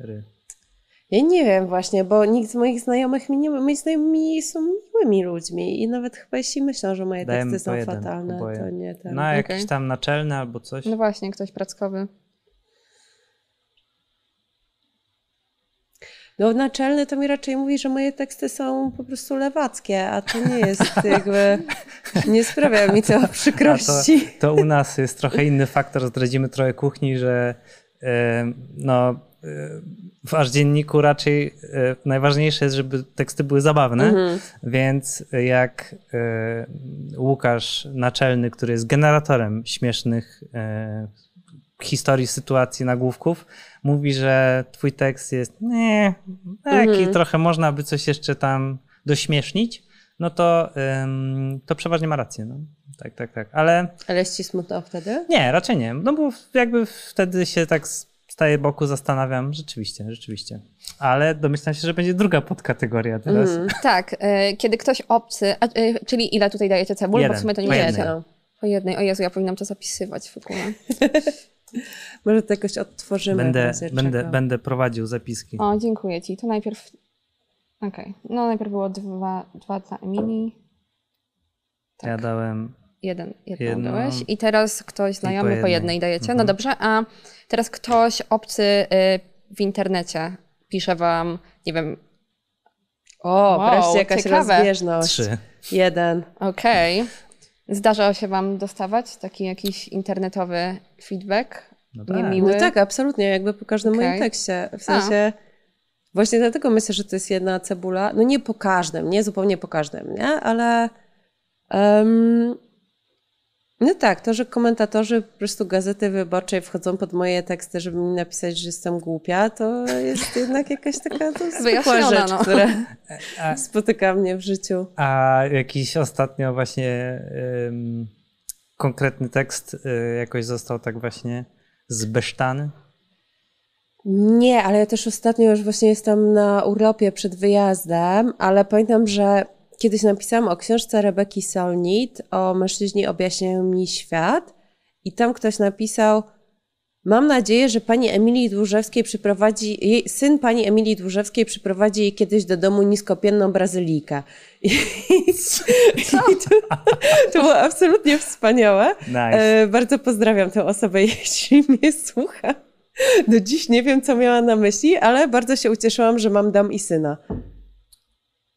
Ry. Ja nie wiem właśnie, bo nikt z moich znajomych mi nie... Moi znajomi są miłymi ludźmi i nawet chyba jeśli myślą, że moje Dajemy teksty są jeden, fatalne, oboje. to nie tak. No okay. jakiś tam naczelny albo coś. No właśnie, ktoś pracowy. No naczelny to mi raczej mówi, że moje teksty są po prostu lewackie, a to nie jest jakby, nie sprawia mi to przykrości. To, to, u nas jest trochę inny faktor, zdradzimy trochę kuchni, że yy, no w aż dzienniku raczej e, najważniejsze jest, żeby teksty były zabawne, mhm. więc jak e, Łukasz Naczelny, który jest generatorem śmiesznych e, historii, sytuacji, nagłówków, mówi, że twój tekst jest nie, taki mhm. trochę można by coś jeszcze tam dośmiesznić, no to, to przeważnie ma rację. No. Tak, tak, tak, ale... Ale jest to wtedy? Nie, raczej nie, no bo jakby wtedy się tak staję boku, zastanawiam, rzeczywiście, rzeczywiście. Ale domyślam się, że będzie druga podkategoria teraz. Mm, tak, e, kiedy ktoś obcy, a, e, czyli ile tutaj dajecie cebul, Jeden, bo w sumie to nie dajecie. No. Po jednej, o Jezu, ja powinnam to zapisywać w ogóle. Może to jakoś odtworzymy. Będę, będę, będę prowadził zapiski. O, dziękuję Ci. To najpierw... Okej, okay. no najpierw było dwa, dwa dla Emilii. Tak. Ja dałem Jeden, jedną jedno. dałeś. I teraz ktoś znajomy po, po, jednej dajecie. No mhm. No dobrze, a teraz ktoś obcy y, w internecie pisze wam, nie wiem. O, wow, wreszcie jakaś ciekawe. rozbieżność. Trzy. Jeden. Okej. Okay. się wam dostawać taki jakiś internetowy feedback? No tak. Niemiły? No tak, absolutnie, jakby po każdym okay. moim tekście. W sensie... A. Właśnie dlatego myślę, że to jest jedna cebula. No nie po każdym, nie zupełnie po każdym, nie? ale um, no tak, to, że komentatorzy po prostu Gazety Wyborczej wchodzą pod moje teksty, żeby mi napisać, że jestem głupia, to jest jednak jakaś taka to zwykła no. rzecz, no. która a, spotyka mnie w życiu. A jakiś ostatnio właśnie konkretny tekst y, jakoś został tak właśnie zbesztany? Nie, ale ja też ostatnio już właśnie jestem na urlopie przed wyjazdem, ale pamiętam, że kiedyś napisałam o książce Rebeki Solnit o mężczyźni objaśniają mi świat i tam ktoś napisał Mam nadzieję, że pani Emilii Dłużewskiej przyprowadzi, jej, syn pani Emilii Dłużewskiej przyprowadzi jej kiedyś do domu niskopienną brazylijkę. I, to, to, było absolutnie wspaniałe. Nice. E, bardzo pozdrawiam tę osobę, jeśli mnie słucha. Do dziś nie wiem, co miała na myśli, ale bardzo się ucieszyłam, że mam dom i syna.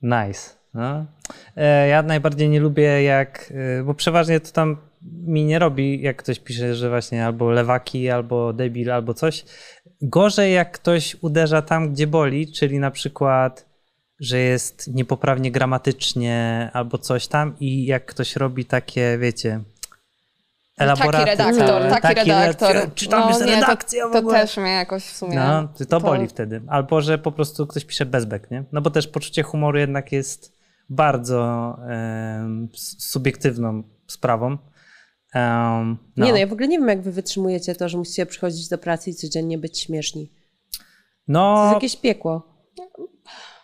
Nice. No. E, ja najbardziej nie lubię jak, e, bo przeważnie to tam mi nie robi, jak ktoś pisze, że właśnie albo lewaki, albo debil, albo coś. Gorzej jak ktoś uderza tam, gdzie boli, czyli na przykład, że jest niepoprawnie gramatycznie albo coś tam i jak ktoś robi takie, wiecie, elaboraty. Tak, taki redaktor, taki, taki redaktor. redaktor. no, nie, to, w ogóle? To też mnie jakoś w sumie... No, to, to boli wtedy. Albo, że po prostu ktoś pisze bezbek, nie? No bo też poczucie humoru jednak jest bardzo subiektywną sprawą. no. Nie no, ja w ogóle nie wiem, jak wy wytrzymujecie to, że musicie przychodzić do pracy i codziennie być śmieszni. No. To jest jakieś piekło.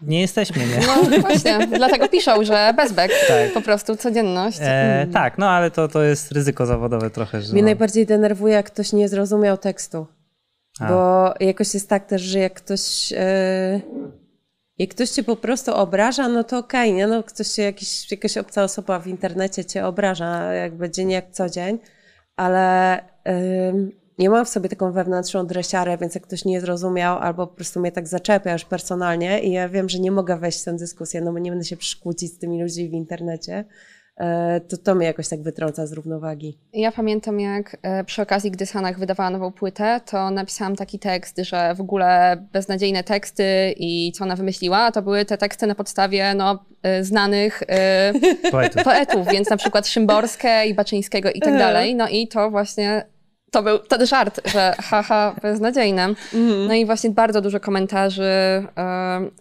Nie jesteśmy, nie? No właśnie, dlatego piszą, że bezbek, tak. po prostu codzienność. E, mhm. tak, no ale to, to jest ryzyko zawodowe trochę. Że Mnie no. najbardziej denerwuje, jak ktoś nie zrozumiał tekstu. A. Bo jakoś jest tak też, że jak ktoś... Yy jak ktoś cię po prostu obraża, no to okej, okay, nie? No ktoś się, jakiś, jakaś obca osoba w internecie cię obraża, jakby dzień jak co dzień, ale yy, nie mam w sobie taką wewnętrzną dresiarę, więc jak ktoś nie zrozumiał albo po prostu mnie tak zaczepia już personalnie i ja wiem, że nie mogę wejść w tę dyskusję, no bo nie będę się przykłócić z tymi ludźmi w internecie, E, to to mnie jakoś tak wytrąca z równowagi. Ja pamiętam, jak e, przy okazji, gdy Sanach wydawała nową płytę, to napisałam taki tekst, że w ogóle beznadziejne teksty i co ona wymyśliła, to były te teksty na podstawie no, e, znanych poetów. poetów, więc na przykład Szymborskie i Baczyńskiego i tak dalej. No i to właśnie to był ten żart, że haha, beznadziejne. Mhm. No i właśnie bardzo dużo komentarzy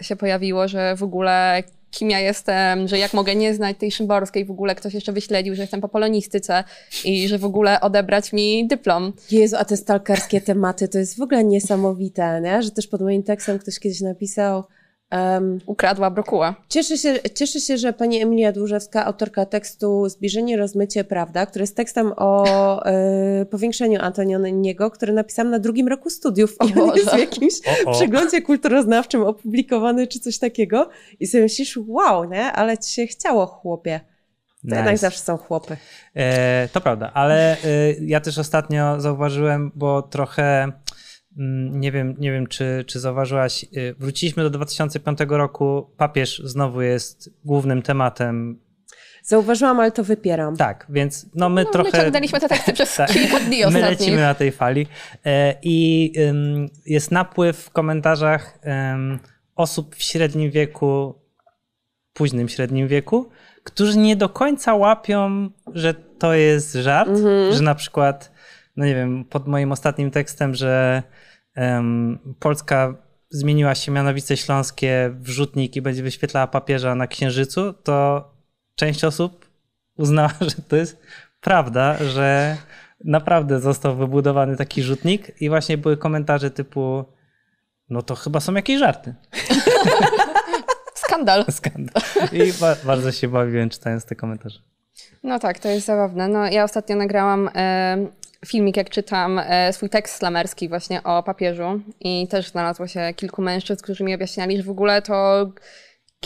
y, się pojawiło, że w ogóle kim ja jestem, że jak mogę nie znać tej Szymborskiej, w ogóle ktoś jeszcze wyśledził, że jestem po polonistyce i że w ogóle odebrać mi dyplom. Jezu, a te stalkerskie tematy to jest w ogóle niesamowite, nie? że też pod moim tekstem ktoś kiedyś napisał, Um, Ukradła brokuła. Cieszę się, cieszę się, że pani Emilia Dłużewska, autorka tekstu Zbliżenie, rozmycie, prawda, który jest tekstem o y, powiększeniu Antonioniego, który napisałam na drugim roku studiów. I on jest w jakimś o, o. przeglądzie kulturoznawczym opublikowany czy coś takiego. I sobie myślisz, wow, nie? ale ci się chciało, chłopie. To nice. jednak zawsze są chłopy. E, to prawda, ale y, ja też ostatnio zauważyłem, bo trochę Mm, nie wiem, nie wiem czy, czy zauważyłaś, y, wróciliśmy do 2005 roku, papież znowu jest głównym tematem Zauważyłam, ale to wypieram. Tak, więc no my no, trochę... Wyciągnęliśmy te teksty przez tak, kilka dni My lecimy na tej fali e, i jest napływ w komentarzach osób w średnim wieku, późnym średnim wieku, którzy nie do końca łapią, że to jest żart, mhm. że na przykład, no nie wiem, pod moim ostatnim tekstem, że Polska zmieniła się mianowicie śląskie wrzutnik i będzie wyświetlała papieża na księżycu, to część osób uznała, że to jest prawda, że naprawdę został wybudowany taki rzutnik i właśnie były komentarze typu no to chyba są jakieś żarty. Skandal. Skandal. I ba bardzo się bawiłem czytając te komentarze. No tak, to jest zabawne. No, ja ostatnio nagrałam filmik, jak czytam e, swój tekst slamerski właśnie o papieżu i też znalazło się kilku mężczyzn, którzy mi objaśniali, że w ogóle to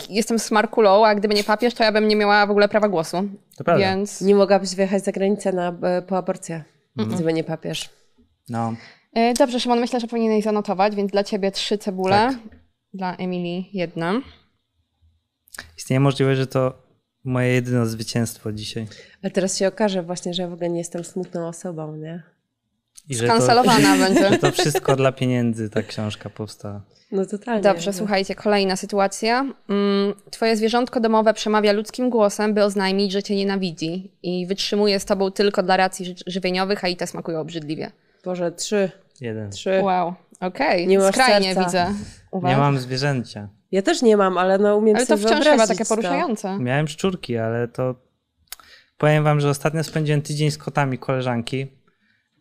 jestem smarkulą, a gdyby nie papież, to ja bym nie miała w ogóle prawa głosu. To prawda. Więc... Nie mogłabyś wyjechać za granicę na, e, po aborcję, mm gdyby nie papież. No. E, dobrze, Szymon, myślę, że powinieneś zanotować, więc dla ciebie trzy cebule, tak. dla Emilii jedna. Istnieje możliwość, że to moje jedyne zwycięstwo dzisiaj. Ale teraz się okaże właśnie, że w ogóle nie jestem smutną osobą, nie? I Skancelowana to, będzie. Że to wszystko dla pieniędzy ta książka powstała. No totalnie. Dobrze, no. słuchajcie, kolejna sytuacja. Mm, twoje zwierzątko domowe przemawia ludzkim głosem, by oznajmić, że cię nienawidzi i wytrzymuje z tobą tylko dla racji żywieniowych, a i te smakują obrzydliwie. Boże, trzy. Jeden. Trzy. Wow, okej. Okay. Nie Skrajnie serca. widzę. Nie mam zwierzęcia. Ja też nie mam, ale no umiem ale sobie wyobrazić. Ale to wciąż chyba takie poruszające. To. Miałem szczurki, ale to... Powiem wam, że ostatnio spędziłem tydzień z kotami koleżanki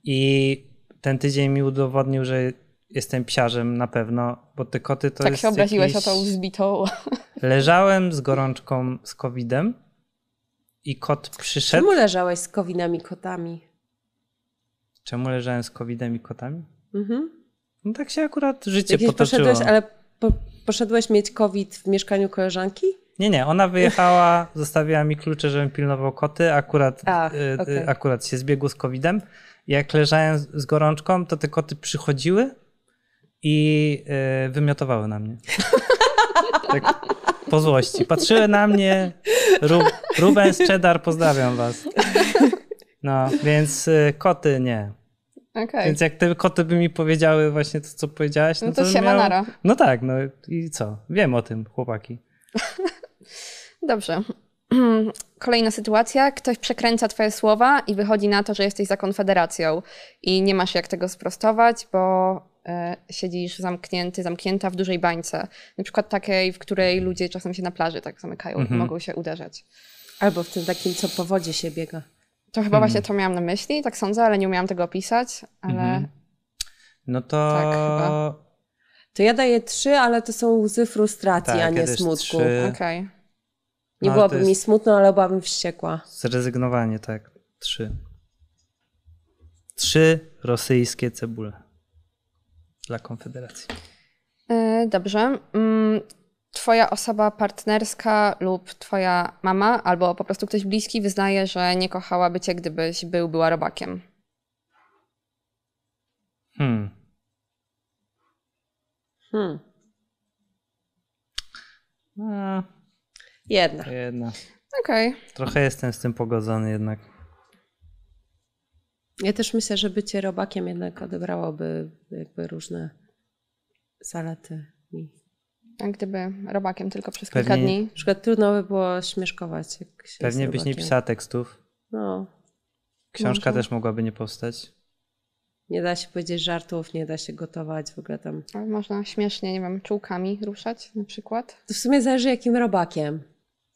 i ten tydzień mi udowodnił, że jestem psiarzem na pewno, bo te koty to tak jest. Tak się obraziłeś jakiś... o tą zbitą. Leżałem z gorączką z covidem i kot przyszedł. Czemu leżałeś z covidem kotami? Czemu leżałem z covidem i kotami? Mhm. No tak się akurat życie Jakieś potoczyło. Poszedłeś, ale po, Poszedłeś mieć COVID w mieszkaniu koleżanki? Nie, nie, ona wyjechała, zostawiła mi klucze, żebym pilnował koty, akurat, y, y, okay. akurat się zbiegł z COVID-em. Jak leżałem z gorączką, to te koty przychodziły i y, wymiotowały na mnie. tak po złości. Patrzyły na mnie, Ru Rubens Cheddar, pozdrawiam was. No, więc koty nie. Okay. Więc jak te koty by mi powiedziały właśnie to, co powiedziałaś, no, no to, to siema miał... nara. No tak, no i co? Wiem o tym, chłopaki. Dobrze. Kolejna sytuacja. Ktoś przekręca twoje słowa i wychodzi na to, że jesteś za konfederacją i nie masz jak tego sprostować, bo e, siedzisz zamknięty, zamknięta w dużej bańce. Na przykład takiej, w której ludzie czasem się na plaży tak zamykają mm -hmm. i mogą się uderzać. Albo w tym takim, co po wodzie się biega. To chyba właśnie mhm. to miałam na myśli, tak sądzę, ale nie umiałam tego opisać, ale. Mhm. No to. Tak, chyba. To ja daję trzy, ale to są łzy frustracji, tak, a nie smutku. Okay. Nie no, byłoby mi smutno, ale byłabym wściekła. Zrezygnowanie, tak. Trzy. Trzy rosyjskie cebule dla Konfederacji. E, dobrze. Mm, twoja osoba partnerska lub twoja mama albo po prostu ktoś bliski wyznaje, że nie kochałaby cię, gdybyś był, była robakiem? Hmm. Hmm. hmm. jedna. Jedna. Okej. Okay. Trochę jestem z tym pogodzony jednak. Ja też myślę, że bycie robakiem jednak odebrałoby jakby różne zalety jak gdyby robakiem tylko przez kilka dni. Na przykład trudno by było śmieszkować. Jak się Pewnie byś nie pisała tekstów. No, Książka też mogłaby nie powstać. nie da się powiedzieć żartów, nie da się gotować w ogóle tam. Można śmiesznie, nie wiem, czułkami ruszać na przykład. To w sumie zależy jakim robakiem.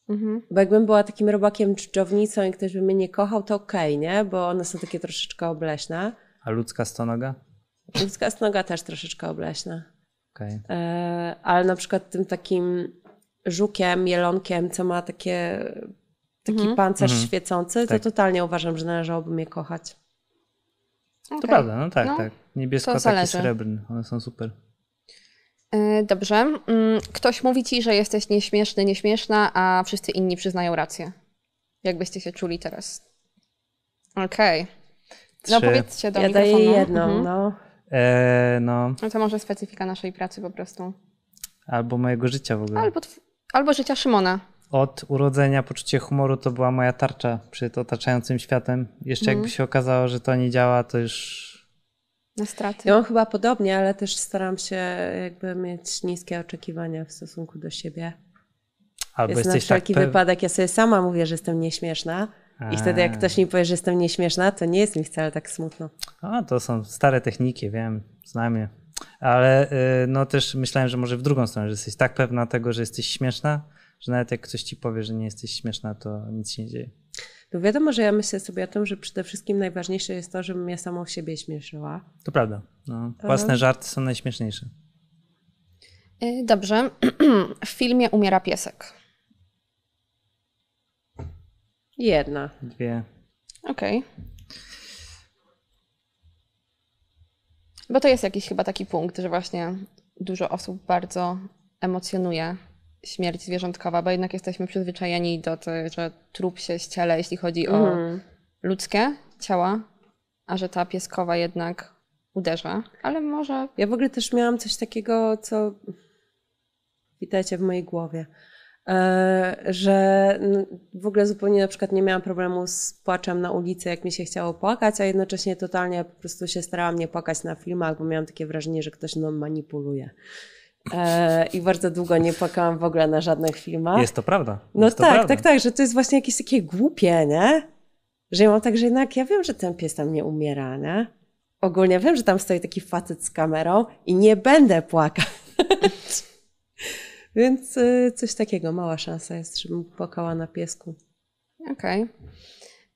Mhm. Bo jakbym była takim robakiem czczownicą i ktoś by mnie nie kochał, to okej, nie? Bo one są takie troszeczkę obleśne. A ludzka stonoga? Ludzka stonoga też troszeczkę obleśna. Okay. E, ale na przykład tym takim żukiem, jelonkiem, co ma takie, taki mhm. pancerz mhm. świecący, to tak. totalnie uważam, że należałoby je kochać. Okay. To prawda, no tak, no, tak. Niebiesko, taki srebrny, one są super. E, dobrze. Mm, ktoś mówi ci, że jesteś nieśmieszny, nieśmieszna, a wszyscy inni przyznają rację. Jakbyście się czuli teraz? Okej. Okay. No powiedzcie do ja mikrofonu. jedną, mhm. no. E, no. no to może specyfika naszej pracy po prostu. Albo mojego życia w ogóle. Albo, albo życia Szymona. Od urodzenia poczucie humoru to była moja tarcza przed otaczającym światem. Jeszcze mm. jakby mhm. się okazało, że to nie działa, to już na straty. Ja mam chyba podobnie, ale też staram się jakby mieć niskie oczekiwania w stosunku do siebie. Albo Jest jesteś na wszelki tak wypadek, ja sobie sama mówię, że jestem nieśmieszna, i wtedy jak e. ktoś mi powie, że jestem nieśmieszna, to nie jest mi wcale tak smutno. A, to są stare techniki, wiem, znam je. Ale y, no też myślałem, że może w drugą stronę, że jesteś tak pewna tego, że jesteś śmieszna, że nawet jak ktoś ci powie, że nie jesteś śmieszna, to nic się nie dzieje. No wiadomo, że ja myślę sobie o tym, że przede wszystkim najważniejsze jest to, żebym ja samą siebie śmieszyła. To prawda. No, własne żarty są najśmieszniejsze. E, dobrze. w filmie umiera piesek. Jedna. Dwie. Okej. Okay. Bo to jest jakiś chyba taki punkt, że właśnie dużo osób bardzo emocjonuje śmierć zwierzątkowa, bo jednak jesteśmy przyzwyczajeni do tego, że trup się ściele, jeśli chodzi o mm. ludzkie ciała, a że ta pieskowa jednak uderza, ale może... Ja w ogóle też miałam coś takiego, co witajcie w mojej głowie. E, że w ogóle zupełnie na przykład nie miałam problemu z płaczem na ulicy, jak mi się chciało płakać, a jednocześnie totalnie po prostu się starałam nie płakać na filmach, bo miałam takie wrażenie, że ktoś mną manipuluje. E, I bardzo długo nie płakałam w ogóle na żadnych filmach. Jest to prawda. No jest no to tak, prawda. tak, tak, że to jest właśnie jakieś takie głupie, nie? Że ja mam tak, że jednak ja wiem, że ten pies tam nie umiera, nie? Ogólnie wiem, że tam stoi taki facet z kamerą i nie będę płakać. Więc y, coś takiego, mała szansa jest, żebym płakała na piesku. Okej. Okay.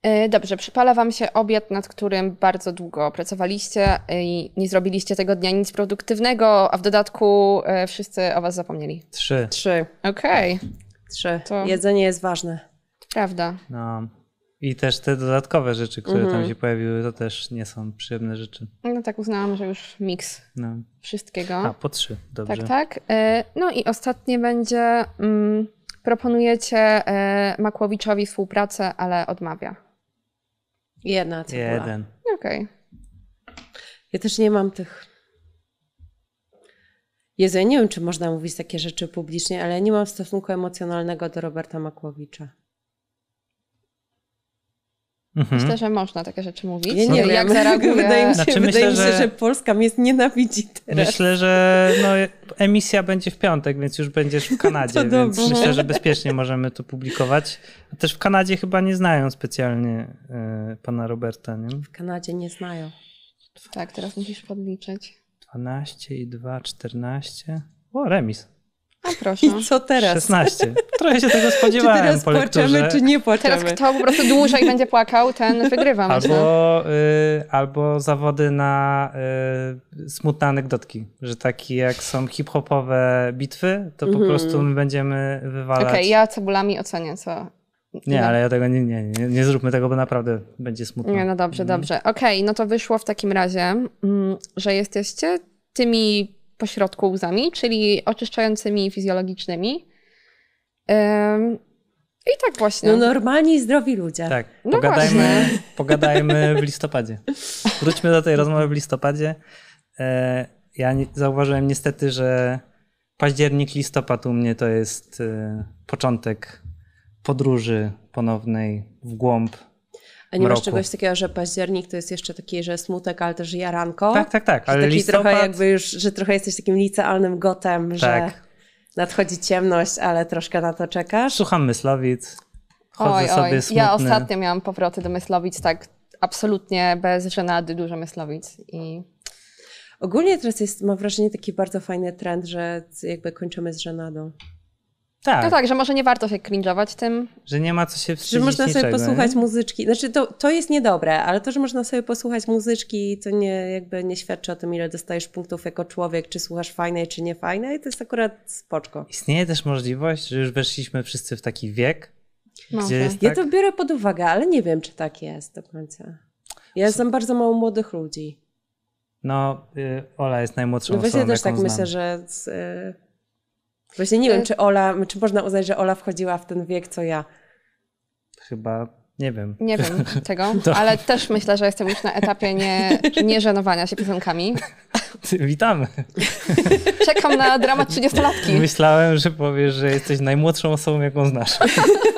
E, dobrze, przypala Wam się obiad, nad którym bardzo długo pracowaliście i nie zrobiliście tego dnia nic produktywnego, a w dodatku e, wszyscy o Was zapomnieli. Trzy. Trzy. Okej. Okay. Trzy. To... Jedzenie jest ważne. Prawda. No, i też te dodatkowe rzeczy, które tam mhm. się pojawiły, to też nie są przyjemne rzeczy. No tak, uznałam, że już miks no. wszystkiego. A, po trzy, dobrze. Tak, tak. E, no i ostatnie będzie, mm, proponujecie Makłowiczowi współpracę, ale odmawia. Jedna cebula. Jeden. Okej. Okay. Ja też nie mam tych... Jezu, ja nie wiem, czy można mówić takie rzeczy publicznie, ale nie mam stosunku emocjonalnego do Roberta Makłowicza. Mhm. Myślę, że można takie rzeczy mówić. Nie, nie, no, jak zareaguje. Wydaje mi się, znaczy, wydaje myślę, mi się że, że Polska mnie nienawidzi teraz. Myślę, że no, emisja będzie w piątek, więc już będziesz w Kanadzie, to więc dobrze. myślę, że bezpiecznie możemy to publikować. Też w Kanadzie chyba nie znają specjalnie y, pana Roberta, nie? W Kanadzie nie znają. Tak, teraz musisz podliczyć. 12 i 2, 14. O, remis. A proszę. I co teraz? 16. Trochę się tego spodziewałem. czy teraz po lekturze. czy nie płaczemy? Teraz kto po prostu dłużej będzie płakał, ten wygrywa. Albo, y, albo zawody na y, smutne anegdotki, że takie jak są hip-hopowe bitwy, to mm po mhm. prostu my będziemy wywalać. Okej, okay, ja cebulami ocenię, co nie, ale ja tego nie, nie, nie, nie zróbmy tego, bo naprawdę będzie smutno. Nie, no dobrze, mhm. dobrze. Okej, okay, no to wyszło w takim razie, mm, że jesteście tymi pośrodku łzami, czyli oczyszczającymi fizjologicznymi. Um, i tak właśnie. No normalni zdrowi ludzie. Tak, no pogadajmy, właśnie. pogadajmy w listopadzie. Wróćmy do tej rozmowy w listopadzie. E, ja zauważyłem niestety, że październik, listopad u mnie to jest e, początek podróży ponownej w głąb a nie masz czegoś takiego, że październik to jest jeszcze taki, że smutek, ale też jaranko? Tak, tak, tak. Ale taki listopad... trochę jakby już, że trochę jesteś takim licealnym gotem, tak. że nadchodzi ciemność, ale troszkę na to czekasz. Słucham Myslowic. Chodzę oj, sobie oj. Smutny. Ja ostatnio miałam powroty do Myslowic, tak absolutnie bez żenady dużo Myslowic i... Ogólnie teraz jest, mam wrażenie, taki bardzo fajny trend, że jakby kończymy z żenadą. Tak. No tak, że może nie warto się cringe'ować tym. Że nie ma co się wstydzić Że można niczego, sobie posłuchać nie? muzyczki. Znaczy to, to jest niedobre, ale to, że można sobie posłuchać muzyczki, to nie, jakby nie świadczy o tym, ile dostajesz punktów jako człowiek, czy słuchasz fajnej, czy nie fajnej, to jest akurat spoczko. Istnieje też możliwość, że już weszliśmy wszyscy w taki wiek, no, gdzie tak. jest tak... Ja to biorę pod uwagę, ale nie wiem, czy tak jest do końca. Ja S jestem bardzo mało młodych ludzi. No, y, Ola jest najmłodszą no, osobą, ja też tak znam. myślę, że... Z, y Właśnie nie wiem, e, czy Ola, czy można uznać, że Ola wchodziła w ten wiek, co ja. Chyba nie wiem. Nie wiem tego, to... ale też myślę, że jestem już na etapie nie, nie żenowania się piosenkami. Witamy. Czekam na dramat 30-latki. Myślałem, że powiesz, że jesteś najmłodszą osobą, jaką znasz.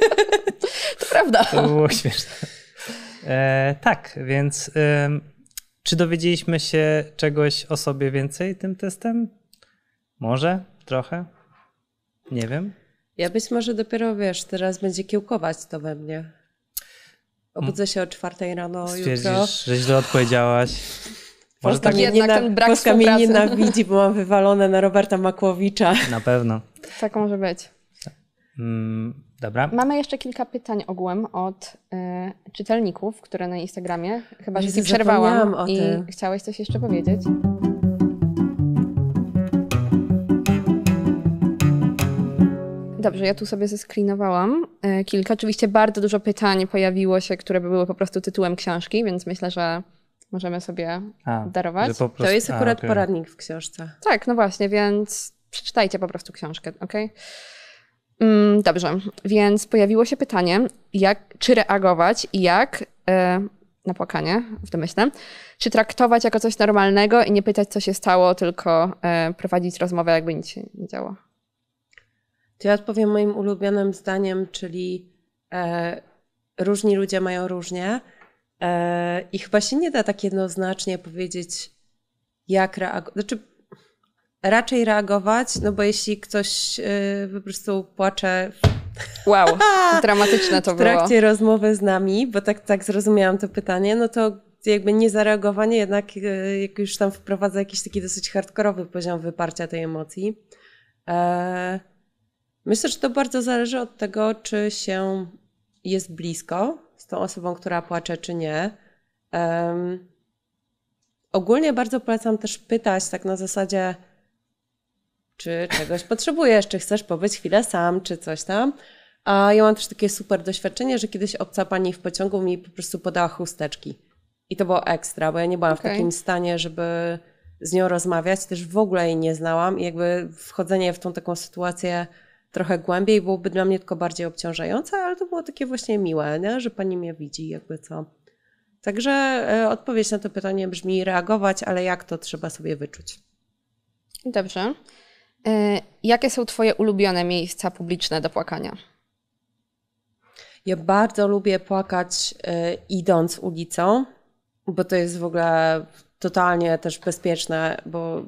to prawda. To było śmieszne. E, tak, więc e, czy dowiedzieliśmy się czegoś o sobie więcej tym testem? Może trochę? Nie wiem. Ja być może dopiero wiesz, teraz będzie kiełkować to we mnie. Obudzę się o czwartej rano Stwierdzisz, jutro. że źle odpowiedziałaś. Może tak mnie, jednak niena- ten brak Polska mnie nienawidzi, bo mam wywalone na Roberta Makłowicza. Na pewno. Tak może być. Mm, dobra. Mamy jeszcze kilka pytań ogółem od y, czytelników, które na Instagramie. Chyba, że ci przerwałam i chciałeś coś jeszcze powiedzieć. Dobrze, ja tu sobie zesklinowałam e, kilka. Oczywiście bardzo dużo pytań pojawiło się, które były po prostu tytułem książki, więc myślę, że możemy sobie a, darować. Prostu, to jest akurat a, okay. poradnik w książce. Tak, no właśnie, więc przeczytajcie po prostu książkę, ok? Mm, dobrze, więc pojawiło się pytanie, jak, czy reagować i jak e, na płakanie, w domyśle, czy traktować jako coś normalnego i nie pytać, co się stało, tylko e, prowadzić rozmowę, jakby nic się nie działo. To ja odpowiem moim ulubionym zdaniem, czyli e, różni ludzie mają różnie. E, I chyba się nie da tak jednoznacznie powiedzieć, jak reagować. Znaczy, raczej reagować, no bo jeśli ktoś e, po prostu płacze. Wow, dramatyczne to było. W trakcie było. rozmowy z nami, bo tak, tak zrozumiałam to pytanie, no to jakby niezareagowanie jednak e, jak już tam wprowadza jakiś taki dosyć hardkorowy poziom wyparcia tej emocji. E, Myślę, że to bardzo zależy od tego, czy się jest blisko z tą osobą, która płacze, czy nie. Um, ogólnie bardzo polecam też pytać, tak na zasadzie, czy czegoś potrzebujesz, czy chcesz pobyć chwilę sam, czy coś tam. A ja mam też takie super doświadczenie, że kiedyś obca pani w pociągu mi po prostu podała chusteczki. I to było ekstra, bo ja nie byłam okay. w takim stanie, żeby z nią rozmawiać. Też w ogóle jej nie znałam i jakby wchodzenie w tą taką sytuację trochę głębiej, byłoby dla mnie tylko bardziej obciążające, ale to było takie właśnie miłe, nie? że pani mnie widzi, jakby co. Także e, odpowiedź na to pytanie brzmi reagować, ale jak to trzeba sobie wyczuć. Dobrze. E, jakie są Twoje ulubione miejsca publiczne do płakania? Ja bardzo lubię płakać e, idąc ulicą, bo to jest w ogóle totalnie też bezpieczne, bo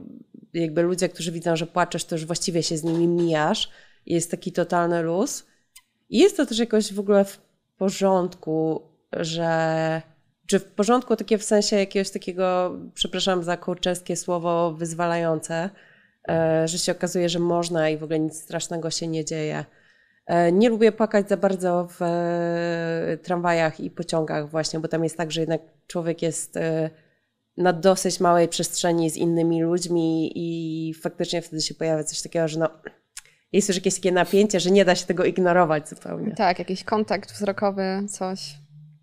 jakby ludzie, którzy widzą, że płaczesz, to już właściwie się z nimi mijasz jest taki totalny luz. I jest to też jakoś w ogóle w porządku, że. Czy w porządku takie w sensie jakiegoś takiego, przepraszam za kurczeskie słowo, wyzwalające, e, że się okazuje, że można i w ogóle nic strasznego się nie dzieje. E, nie lubię płakać za bardzo w e, tramwajach i pociągach, właśnie, bo tam jest tak, że jednak człowiek jest na dosyć małej przestrzeni z innymi ludźmi i faktycznie wtedy się pojawia coś takiego, że no, jest już jakieś takie napięcie, że nie da się tego ignorować zupełnie. Tak, jakiś kontakt wzrokowy, coś.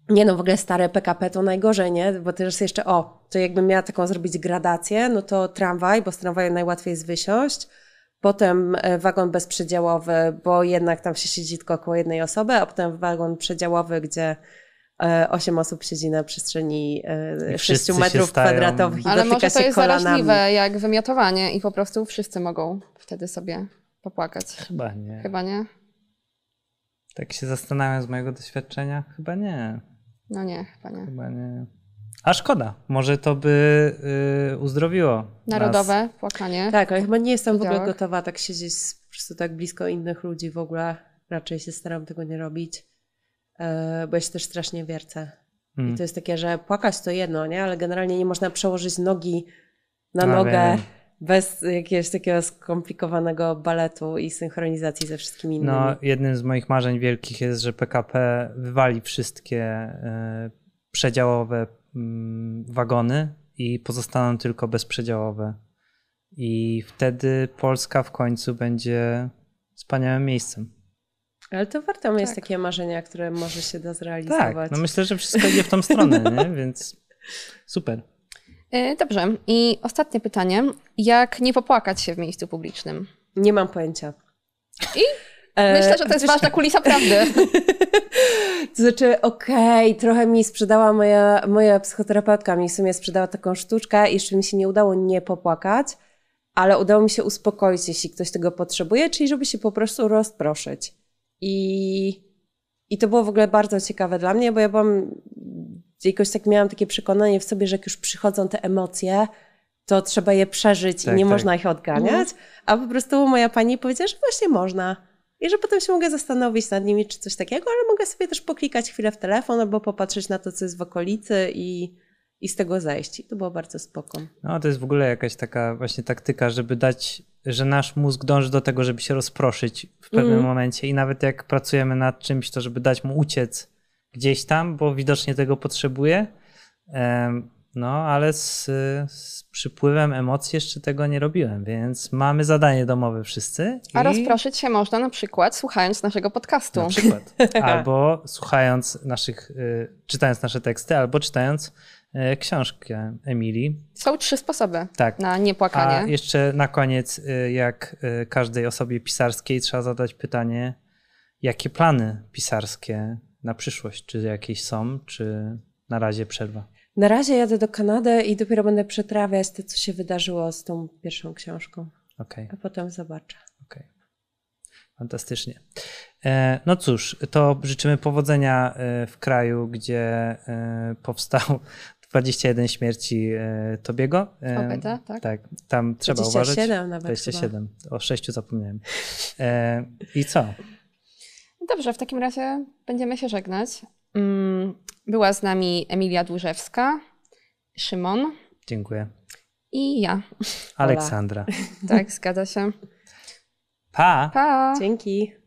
Nie no, w ogóle stare PKP to najgorzej, nie? Bo też jeszcze, o, to jakbym miała taką zrobić gradację, no to tramwaj, bo z tramwaju najłatwiej jest wysiąść, potem e, wagon bezprzedziałowy, bo jednak tam się siedzi tylko około jednej osoby, a potem wagon przedziałowy, gdzie e, osiem osób siedzi na przestrzeni 6 e, metrów kwadratowych i Ale dotyka może to jest kolanami. zaraźliwe jak wymiotowanie i po prostu wszyscy mogą wtedy sobie popłakać. Chyba nie. Chyba nie? Tak się zastanawiam z mojego doświadczenia, chyba nie. No nie, chyba nie. Chyba nie. A szkoda, może to by y, uzdrowiło. Narodowe nas. płakanie. Tak, ale chyba nie jestem w ogóle tak. gotowa tak siedzieć po prostu tak blisko innych ludzi w ogóle. Raczej się staram tego nie robić, e, bo ja się też strasznie wiercę. Mm. I to jest takie, że płakać to jedno, nie? ale generalnie nie można przełożyć nogi na, no nogę bez jakiegoś takiego skomplikowanego baletu i synchronizacji ze wszystkimi no, innymi. No, jednym z moich marzeń wielkich jest, że PKP wywali wszystkie e, przedziałowe mm, wagony i pozostaną tylko bezprzedziałowe. I wtedy Polska w końcu będzie wspaniałym miejscem. Ale to warto tak. mieć takie marzenia, które może się da zrealizować. Tak, no myślę, że wszystko idzie w tą stronę, nie? więc super. E, dobrze. I ostatnie pytanie. Jak nie popłakać się w miejscu publicznym? Nie mam pojęcia. I e, Myślę, że to jest ważna kulisa prawdy. to znaczy, okej, okay, trochę mi sprzedała moja, moja psychoterapeutka, mi w sumie sprzedała taką sztuczkę, jeszcze mi się nie udało nie popłakać, ale udało mi się uspokoić, jeśli ktoś tego potrzebuje, czyli żeby się po prostu rozproszyć. I, i to było w ogóle bardzo ciekawe dla mnie, bo ja byłam Czyli jakoś tak miałam takie przekonanie w sobie, że jak już przychodzą te emocje, to trzeba je przeżyć tak, i nie tak. można ich odganiać. A po prostu moja pani powiedziała, że właśnie można. I że potem się mogę zastanowić nad nimi czy coś takiego, ale mogę sobie też poklikać chwilę w telefon albo popatrzeć na to, co jest w okolicy i, i z tego zejść. I to było bardzo spoko. No to jest w ogóle jakaś taka właśnie taktyka, żeby dać, że nasz mózg dąży do tego, żeby się rozproszyć w pewnym mm. momencie i nawet jak pracujemy nad czymś, to żeby dać mu uciec gdzieś tam, bo widocznie tego potrzebuje. No, ale z, z, przypływem emocji jeszcze tego nie robiłem, więc mamy zadanie domowe wszyscy. I... A rozproszyć się można na przykład słuchając naszego podcastu. Na przykład. Albo słuchając naszych, y, czytając nasze teksty, albo czytając y, książkę Emilii. Są trzy sposoby tak. na niepłakanie. A jeszcze na koniec, y, jak każdej osobie pisarskiej, trzeba zadać pytanie, jakie plany pisarskie na przyszłość? Czy jakieś są, czy na razie przerwa? Na razie jadę do Kanady i dopiero będę przetrawiać to, co się wydarzyło z tą pierwszą książką. Okay. A potem zobaczę. Okay. Fantastycznie. E, no cóż, to życzymy powodzenia e, w kraju, gdzie e, powstał 21 śmierci Tobiego. Obeta, tak? Tak, tam trzeba 27 uważać. Nawet 27 O 6 zapomniałem. I co? Dobrze, w takim razie będziemy się żegnać. Mm, Była z nami Emilia Dłużewska, Szymon. Dziękuję. I ja. Aleksandra. Tak, zgadza się. Pa. pa. Dzięki.